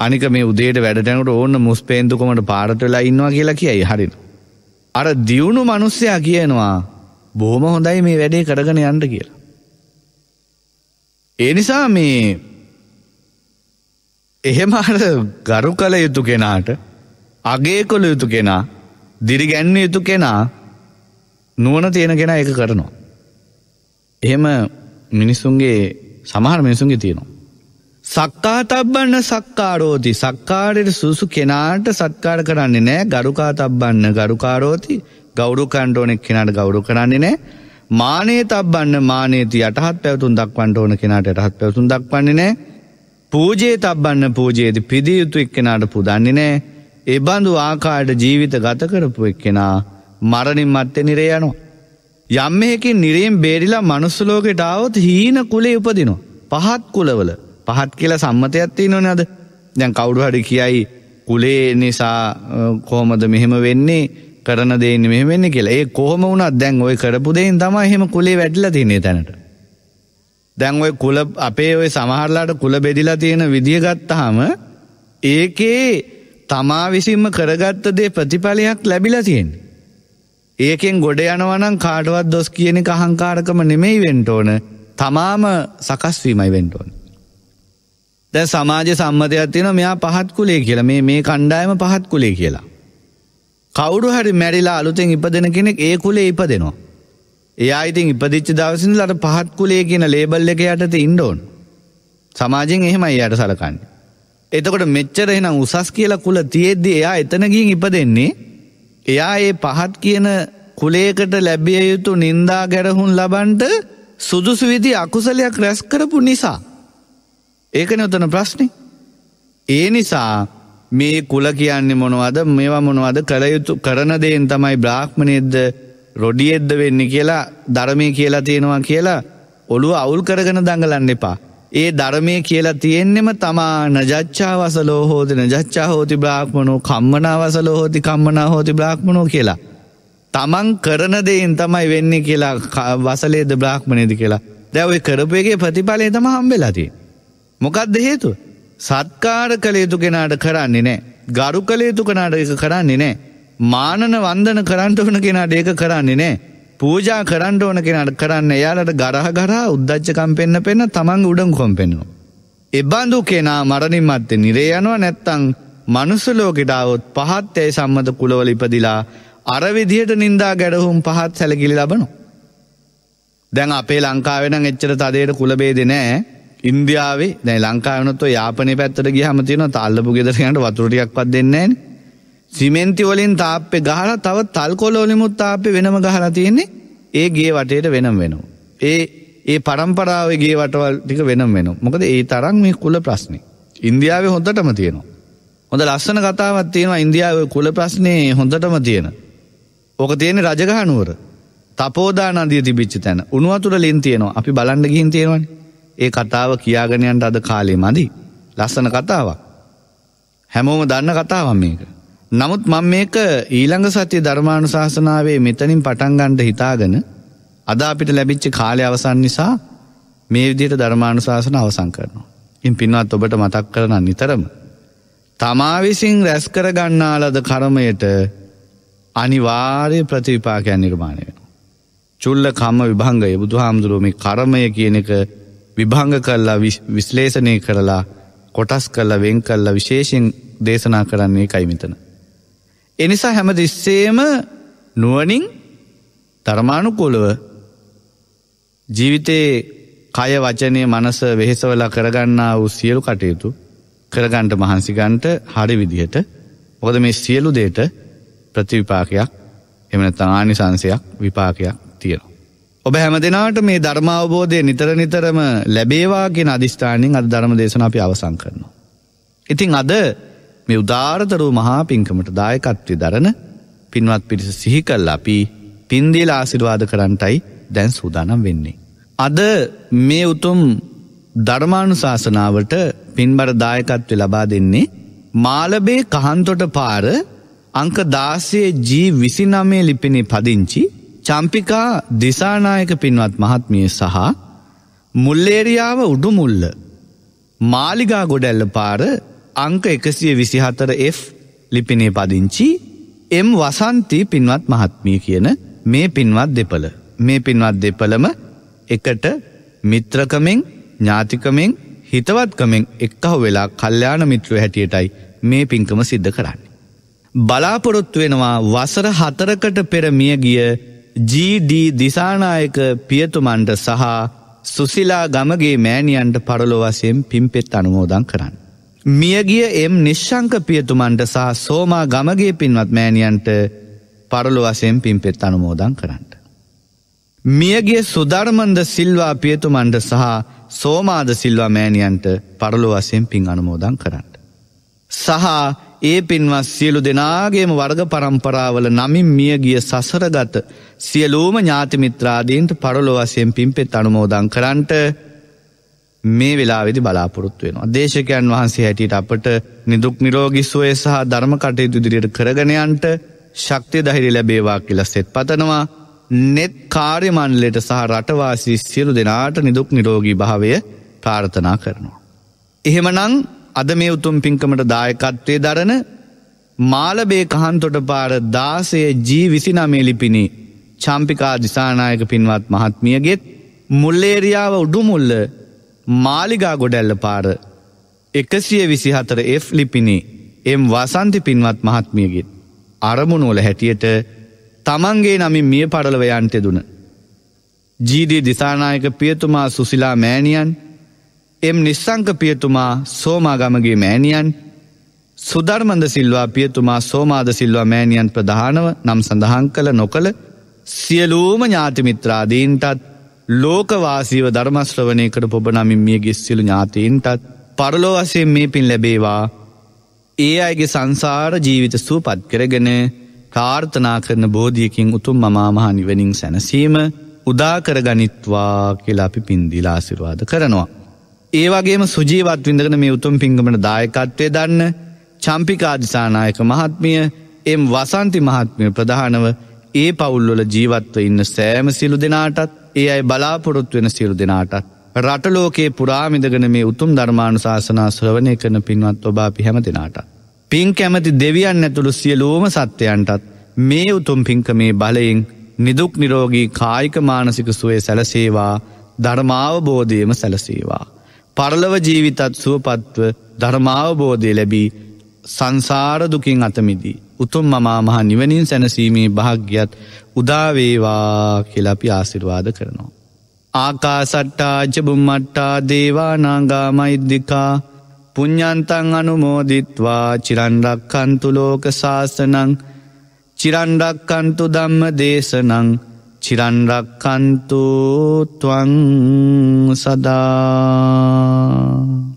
අනික මේ උදේට වැඩටැනට ඕන්න මුස්පේන්තුකමට පාරටලා ඉන්නවා කියලා කියයි හරින. අර දියුණු මනුස්සයා කියනවා බොහොම හොඳයි මේ වැඩේ කරගෙන යන්න කියලා. ඒ නිසා මේ එහෙම අර ගරු කළ යුතු කෙනාට අගේ කොළ යුතු කෙනා දිරිගැන්න යුතු කෙනා නුවන තියෙන කෙන එක කරනවා. එහෙම මිනිස්සුන්ගේ සමහර මිනිසුන්ගේ තියෙනවා. සක්කාතබ්බන්න සක්කාරෝති සක්කාරයට සුසු කෙනාට සත්කාර කරන්නේ නෑ ගරුකාතබ්බන්න ගරුකාරෝති ගෞරු කණ්ඩෝනෙක් කෙනාට ගෞරු කරන්නේ නෑ මානයේ තබ්බන්න මානේති යටහත් පැවතුන් දක්වන්ට ඕන කෙනාට යටහත් පැවතුන් දක්වන්නේ නෑ පූජයේ තබ්බන්න පූජයේති පිදියයුතු එක් කෙනාට පුදන්නේ නෑ එබඳු ආකායට ජීවිත ගත කරපු එක් කෙනා මරණින් මත්තේ නිරේ යනවා. යම් මෙහකින් නිරේම් බේරිලා මනුස්සලෝකෙට ආවොත් හීන කුලේ උපදිනවා. පහත් කුලවල පහත් කියලා සම්මතයක් තියෙනවනේ අද. දැන් කවුරු හරි කියයි කුලේ නිසා කොහොමද මෙහෙම වෙන්නේ කරන දෙන්න මෙහෙම වෙන්නේ කියලා. ඒ කොහොම වුණත් දැන් ওই කරපු දෙයින් තමයි එහෙම කුලේ වැඩිලා තින්නේ තැනට. දැන් ওই කුල අපේ ওই සමහරලාට කුල බෙදිලා තියෙන විදිය ගත්තාම ඒකේ තමා විසින්ම කරගත්ත දේ ප්‍රතිඵලයක් ලැබිලා තියෙන්නේ. ඒකෙන් ගොඩ යනවනම් කාඩුවත් දොස් කියන එක අහංකාරකම නෙමෙයි වෙන්ටෝන තමාම සකස්වීමයි වෙන්ටෝන. දැ සමාජ සම්මතයක් තියෙන මෙයා පහත් කුලේ කියලා මේ මේ කණ්ඩායම පහත් කුලේ කියලා. කවුරු හරි මැරිලා අලුතෙන් ඉපදෙන කෙනෙක් ඒ කුලේ ඉප දෙනවා. ඒ අයිතින් ඉපදිච්ච දවසින් ලට පහත් කුලේ කියන ලේබල් එක යටත ඉන්ඩෝන්. සමාජෙන් එහෙමයි යට සලකන්න. එතකොට මෙච්චර එෙනම් උසස් කියලා කුල තියෙද්දි එයා එතනගින් ඉපදෙන්නේ එයා ඒ පහත් කියන කුලේකට ලැබිය යුතු නින්දා ගැරහුන් ලබන්ට සුදුසු විදි අකුසලයක් රැස් කරපු නිසා. ඒකන ඔතන ප්‍රශ්නි. ඒ නිසා මේ කුල කියන්නේ මොනවද මේවා මොනවද කළයුතු කරන දේෙන් තමයි බ්‍රාහ්මණයද්ද රොඩියෙද්ද වෙන්න කියලා ධරමය කියලා තියෙනවා කියලා ඔළුව අවුල් කරගෙන දඟලන්න එපා. ඒ ධර්මය කියලා තියෙන්නෙම තමා නජච්චාවසලෝ හෝති නජච්චා හෝති බ්‍රාහ්මණෝ කම්මනාවසලෝ හෝති කම්මනා හෝති බ්‍රාහ්මණෝ කියලා. තමන් කරන දෙයින් තමයි වෙන්නේ කියලා වසලේද බ්‍රාහ්මණයද කියලා දැවයි කරපයගේ ප්‍රතිඵලය තම හම්බෙලාතිය. මොකක්ද හේතු. සත්කාර කළේතු කෙනාට කරන්නේ නෑ. ගරු කළේතු කනාට එක කරන්නේ නෑ. මානන වන්දන කරන්ට වන කෙනාට ඒක කරන්නේ නෑ. පූජා කරන්න ඕන කෙනට කරන්න එයාලට ගරහ ගරා උද්දච්චකම් පෙන්න්න පෙන්න තමන් උඩන් කොම් පෙන්නවා. එබ්බඳු කෙනා මරණින් මත්තේ නිරේ යනවා නැත්තං මනුසලෝකෙටාවොත් පහත් ඇයි සම්මත කුලවල ඉපදිලා අරවිදියට නින්දා ගැඩහුම් පහත් සැලකිලි ලබනු. දැන් අපේ ලංකාවෙන එච්චර තදයට කුලබේද නෑ ඉන්දියාවේ දැ ලංකාවනතු යාපනය පැත්තට ගිහමතියන තල්ලපු ගෙදරයන්ට වතුරටියක්වත් දෙන්නේ නෑ. සිමෙන්ති වලින් තාප්පෙ ගහලා තව තල්කොලෝලිමුත් තාප්පෙ වෙනම ගහලා තියෙන්නේ ඒ ගේ වටේට වෙනම් වෙනවා. ඒ ඒ පරම්පරාවේ ගේ වටවල් ටික වෙනම් වෙනවා. මොකද ඒ තරම් මේ කුල ප්‍රශ්නේ. ඉන්දියාවේ හොඳටම තියෙනවා. හොඳ ලස්සන කතාවක් තියෙනවා ඉන්දියාවේ කුල ප්‍රශ්නේ හොඳටම තියෙන. ඕක තියෙන්නේ රජගහ නුවර. තපෝදා නදිය තිබිච්ච තැන. උණු වතුර ලින් තියෙනවා. අපි බලන්න ගිහින් තියෙනවනේ. ඒ කතාව කියාගෙන යන්න අද කාලේ මදි. ලස්සන කතාවක්. හැමෝම දන්න කතාවක් මේක. නමුත් මං මේක ඊළඟ සතිය ධර්මාණු ශාසනාවේ මෙතනින් පටන්ගණ්ඩ හිතාගෙන අද අපිට ලැබිච්චි කාලය අවසන් නිසා මේ විදියට ධර්මාණු ශාසන අවසං කරනවා. ඉන් පින්වත් ඔබට මතක් කරන නිතරම. තමාවිසින් රැස්කර ගන්නාලද කරමයට අනිවාර්ය ප්‍රතිවිපාකයන් නිර්මාණය වෙන. චුල්ල කම්ම විභංගය බුදු හාමුදුරුවමි කරමය කියන එක විභංග කල්ලා විශ්ලේෂණය කරලා කොටස් කල්ල වෙන් කල්ල විශේෂෙන් දේශනා කරන්නේ කයිමිතන. එනිසා හැම දිස්සේම නුවනින් ධර්මානුකූලව ජීවිතයේ කය වචනය මනස වෙහෙසවලා කරගන්නා වූ සියලු කටයුතු කරගන්ට මහන්සිගන්ට හරි විදිහට ඔකද මේ සියලු දේට ප්‍රතිවිපාකයක් එමන තානි සංසයක් විපාකයක් තියෙනවා. ඔබ හැම දෙනාට මේ ධර්මාවබෝධය නිතර නිතරම ලැබේවාගෙන අධිස්ථානින් අධ ධර්ම දේශන අපි අවසං කරනවා. ඉතිං අද මේ උදාරදරු මහා පින්කමට දායකත්වය දරන පින්වත් පිරිස සිහිකල් අපි පින්දිල ආසිරවාද කරන්ටයි දැන් සූදානම් වෙන්නේ. අද මේ උතුම් ධර්මාණු ශාසනාවට පින්බර දායකත්වය ලබා දෙන්නේ මාලබේ කහන්තොට පාර අංක දාසයේ ජී විසිනමේ ලිපිණි පදිංචි චම්පිකා දිසානායක පින්වත් මහත්මිය සහ මුල්ලේරියාව උඩුමුල්ල මාලිගා ගොඩැල්ල පාර අංක එකසිය විසිහතර F ලිපිනේ පදිංචි එම් වසන්ති පින්වත් මහත්මිය කියන මේ පින්වත් දෙපළ මේ පින්වත් දෙපළම එකට මිත්‍රකමෙන් ඥාතිකමෙන් හිතවත්කමෙන් එක්කහ වෙලා කල්්‍යයාන මිත්‍රව හැටියටයි මේ පින්කම සිද්ධ කරන්න. බලාපොරොත්තු වෙනවා වසර හතරකට පෙර මිය ගිය GD දිසානායක පියතුමන්ට සහ සුසිලා ගමගේ මෑණියන්ට පරලොවසයෙන් පිම්පෙත් අනුමෝදන් කරන්න. මියගිය එම් නිශ්ශංක පියතුමන්ට සහ සෝමා ගමගේ පින්වත් මෑණියන්ට පරලො වසයෙන් පින්පෙත් අනුමෝදන් කරන්නට. මියගේ සුධර්මන්ද සිල්වා පියතුමන්ට සහ සෝමාද සිල්වා මෑණියන්ට පරලො වසයෙන් පින් අනුමෝදන් කරන්නට. සහ ඒ පින්වත් සියලු දෙනාගේම වර්ග පරම්පරාවල නමින් මියගිය සසරගත සියලූම ඥාතිමිත්‍රාදීන්ට පරලො වසයෙන් පින්පෙත් අනුමෝදන් කරන්නට මේ වෙලාවෙදි බලාපොරොත්තු වෙනවා. දේශකයන් වහන්සේ හැටියට අපට නිදුක් නිරෝගිස්වය සහ ධර්ම කටයුතු ඉදිරියට කරගනයන්ට ශක්තිය දහිරි ලැබේවා කියලා සෙත් පතනවා. නෙත් කාර්යමන්ලට සහ රටවාසී සියලු දෙනාට නිදුක් නිරෝගී භාවය ප්‍රාර්ථනා කරනවා. එහෙමනං අද මේ උතුම් පින්කමට දායකත්වය දරන මාලබේ කහන්තොට පාර දාසය ජී විසිනමේලිපිණි චම්පිකා දිසානායක පින්වත් මහත්මියගෙත් මුල්ලේරියාව උඩුමුල්ල මාලිගා ගොඩැල්ල පාර එකසිය විසිහතර F ලිපිනේ එම් වසන්ති පින්වත් මහත්මියගෙත් අරමුණුවල හැටියට තමන්ගේ නමින් මිය පරලවයන්ට දුන. ජීඩී දිසානායක පියතුමා සුසිලා මෑණියන් එම් නිස්සංක පියතුමා සෝමාගමගේ මෑණියන් සුදර්මන්ද සිල්වා පියතුමා සෝමාද සිල්වා මෑණියන් ප්‍රධානව නම් සඳහන් කළ නොකළ සියලූම ඥාතිමිත්‍රාදීන්ටත් ලෝකවාසීව ධර්මශ්‍රවනයකට පොබනමින් මිය ගෙස්සිලු ඥාතීන්ටත් පරලෝ වසේ මේ පින් ලැබේවා ඒ අයගේ සංසාර ජීවිත සූපත් කරගෙන ප්‍රාර්ථනා කරන බෝධියකින් උතුම් මමාමහා නිවනින් සැනසීම උදාකර ගනිත්වා කියලා අපි පින්දිලා සිරවාද කරනවා. ඒවගේම සුජීවත් විඳගෙන මේ උතුම් පිංගමට දායකත්වය දන්න චම්පිකාධිසානායක මහත්මිය එම් වසන්ති මහත්මය ප්‍රධානව ඒ පවුල්ලොල ජීවත්ව ඉන්න සෑම සිලු දෙනාටත් ඒ අයි බලාපොරොත් වෙන සිරු දෙනාටත්. රටලෝකේ පුරාමිදගන මේ උතුම් ධර්මාණු ශාසනා ශ්‍රවණය කරන පින්වත් ඔබා පිහැම දෙනාට. පින් කැමති දෙවියන් ඇතුළු සියලෝම සත්‍යයන්ටත් මේ උතුම් පින්කමේ බලයෙන් නිදුක් නිරෝගී කායික මානසික සුවේ සැලසේවා ධර්මාවබෝධයම සැලසේවා. පරලව ජීවිතත් සුවපත්ව ධර්මාවබෝධය ලැබී සංසාර දුකින් අතමිදී. උතුම් මමා මහ නිවනින් සැනසීමේ භාග්‍යත් උදාවේවා කෙලපි ආසිර්වාද කරනවා. ආකාසට්ටාජ බුම්මට්ටා දේවානාගා මෛද්දිකා පුඤ්ඥන්තන් අනුමෝදිත්වා චිරන්ඩක්කන්තු ලෝක ශාසනං චිරන්ඩක්කන්තු දම්ම දේශනං චිරන්ඩක්කන්තුත්වං සදා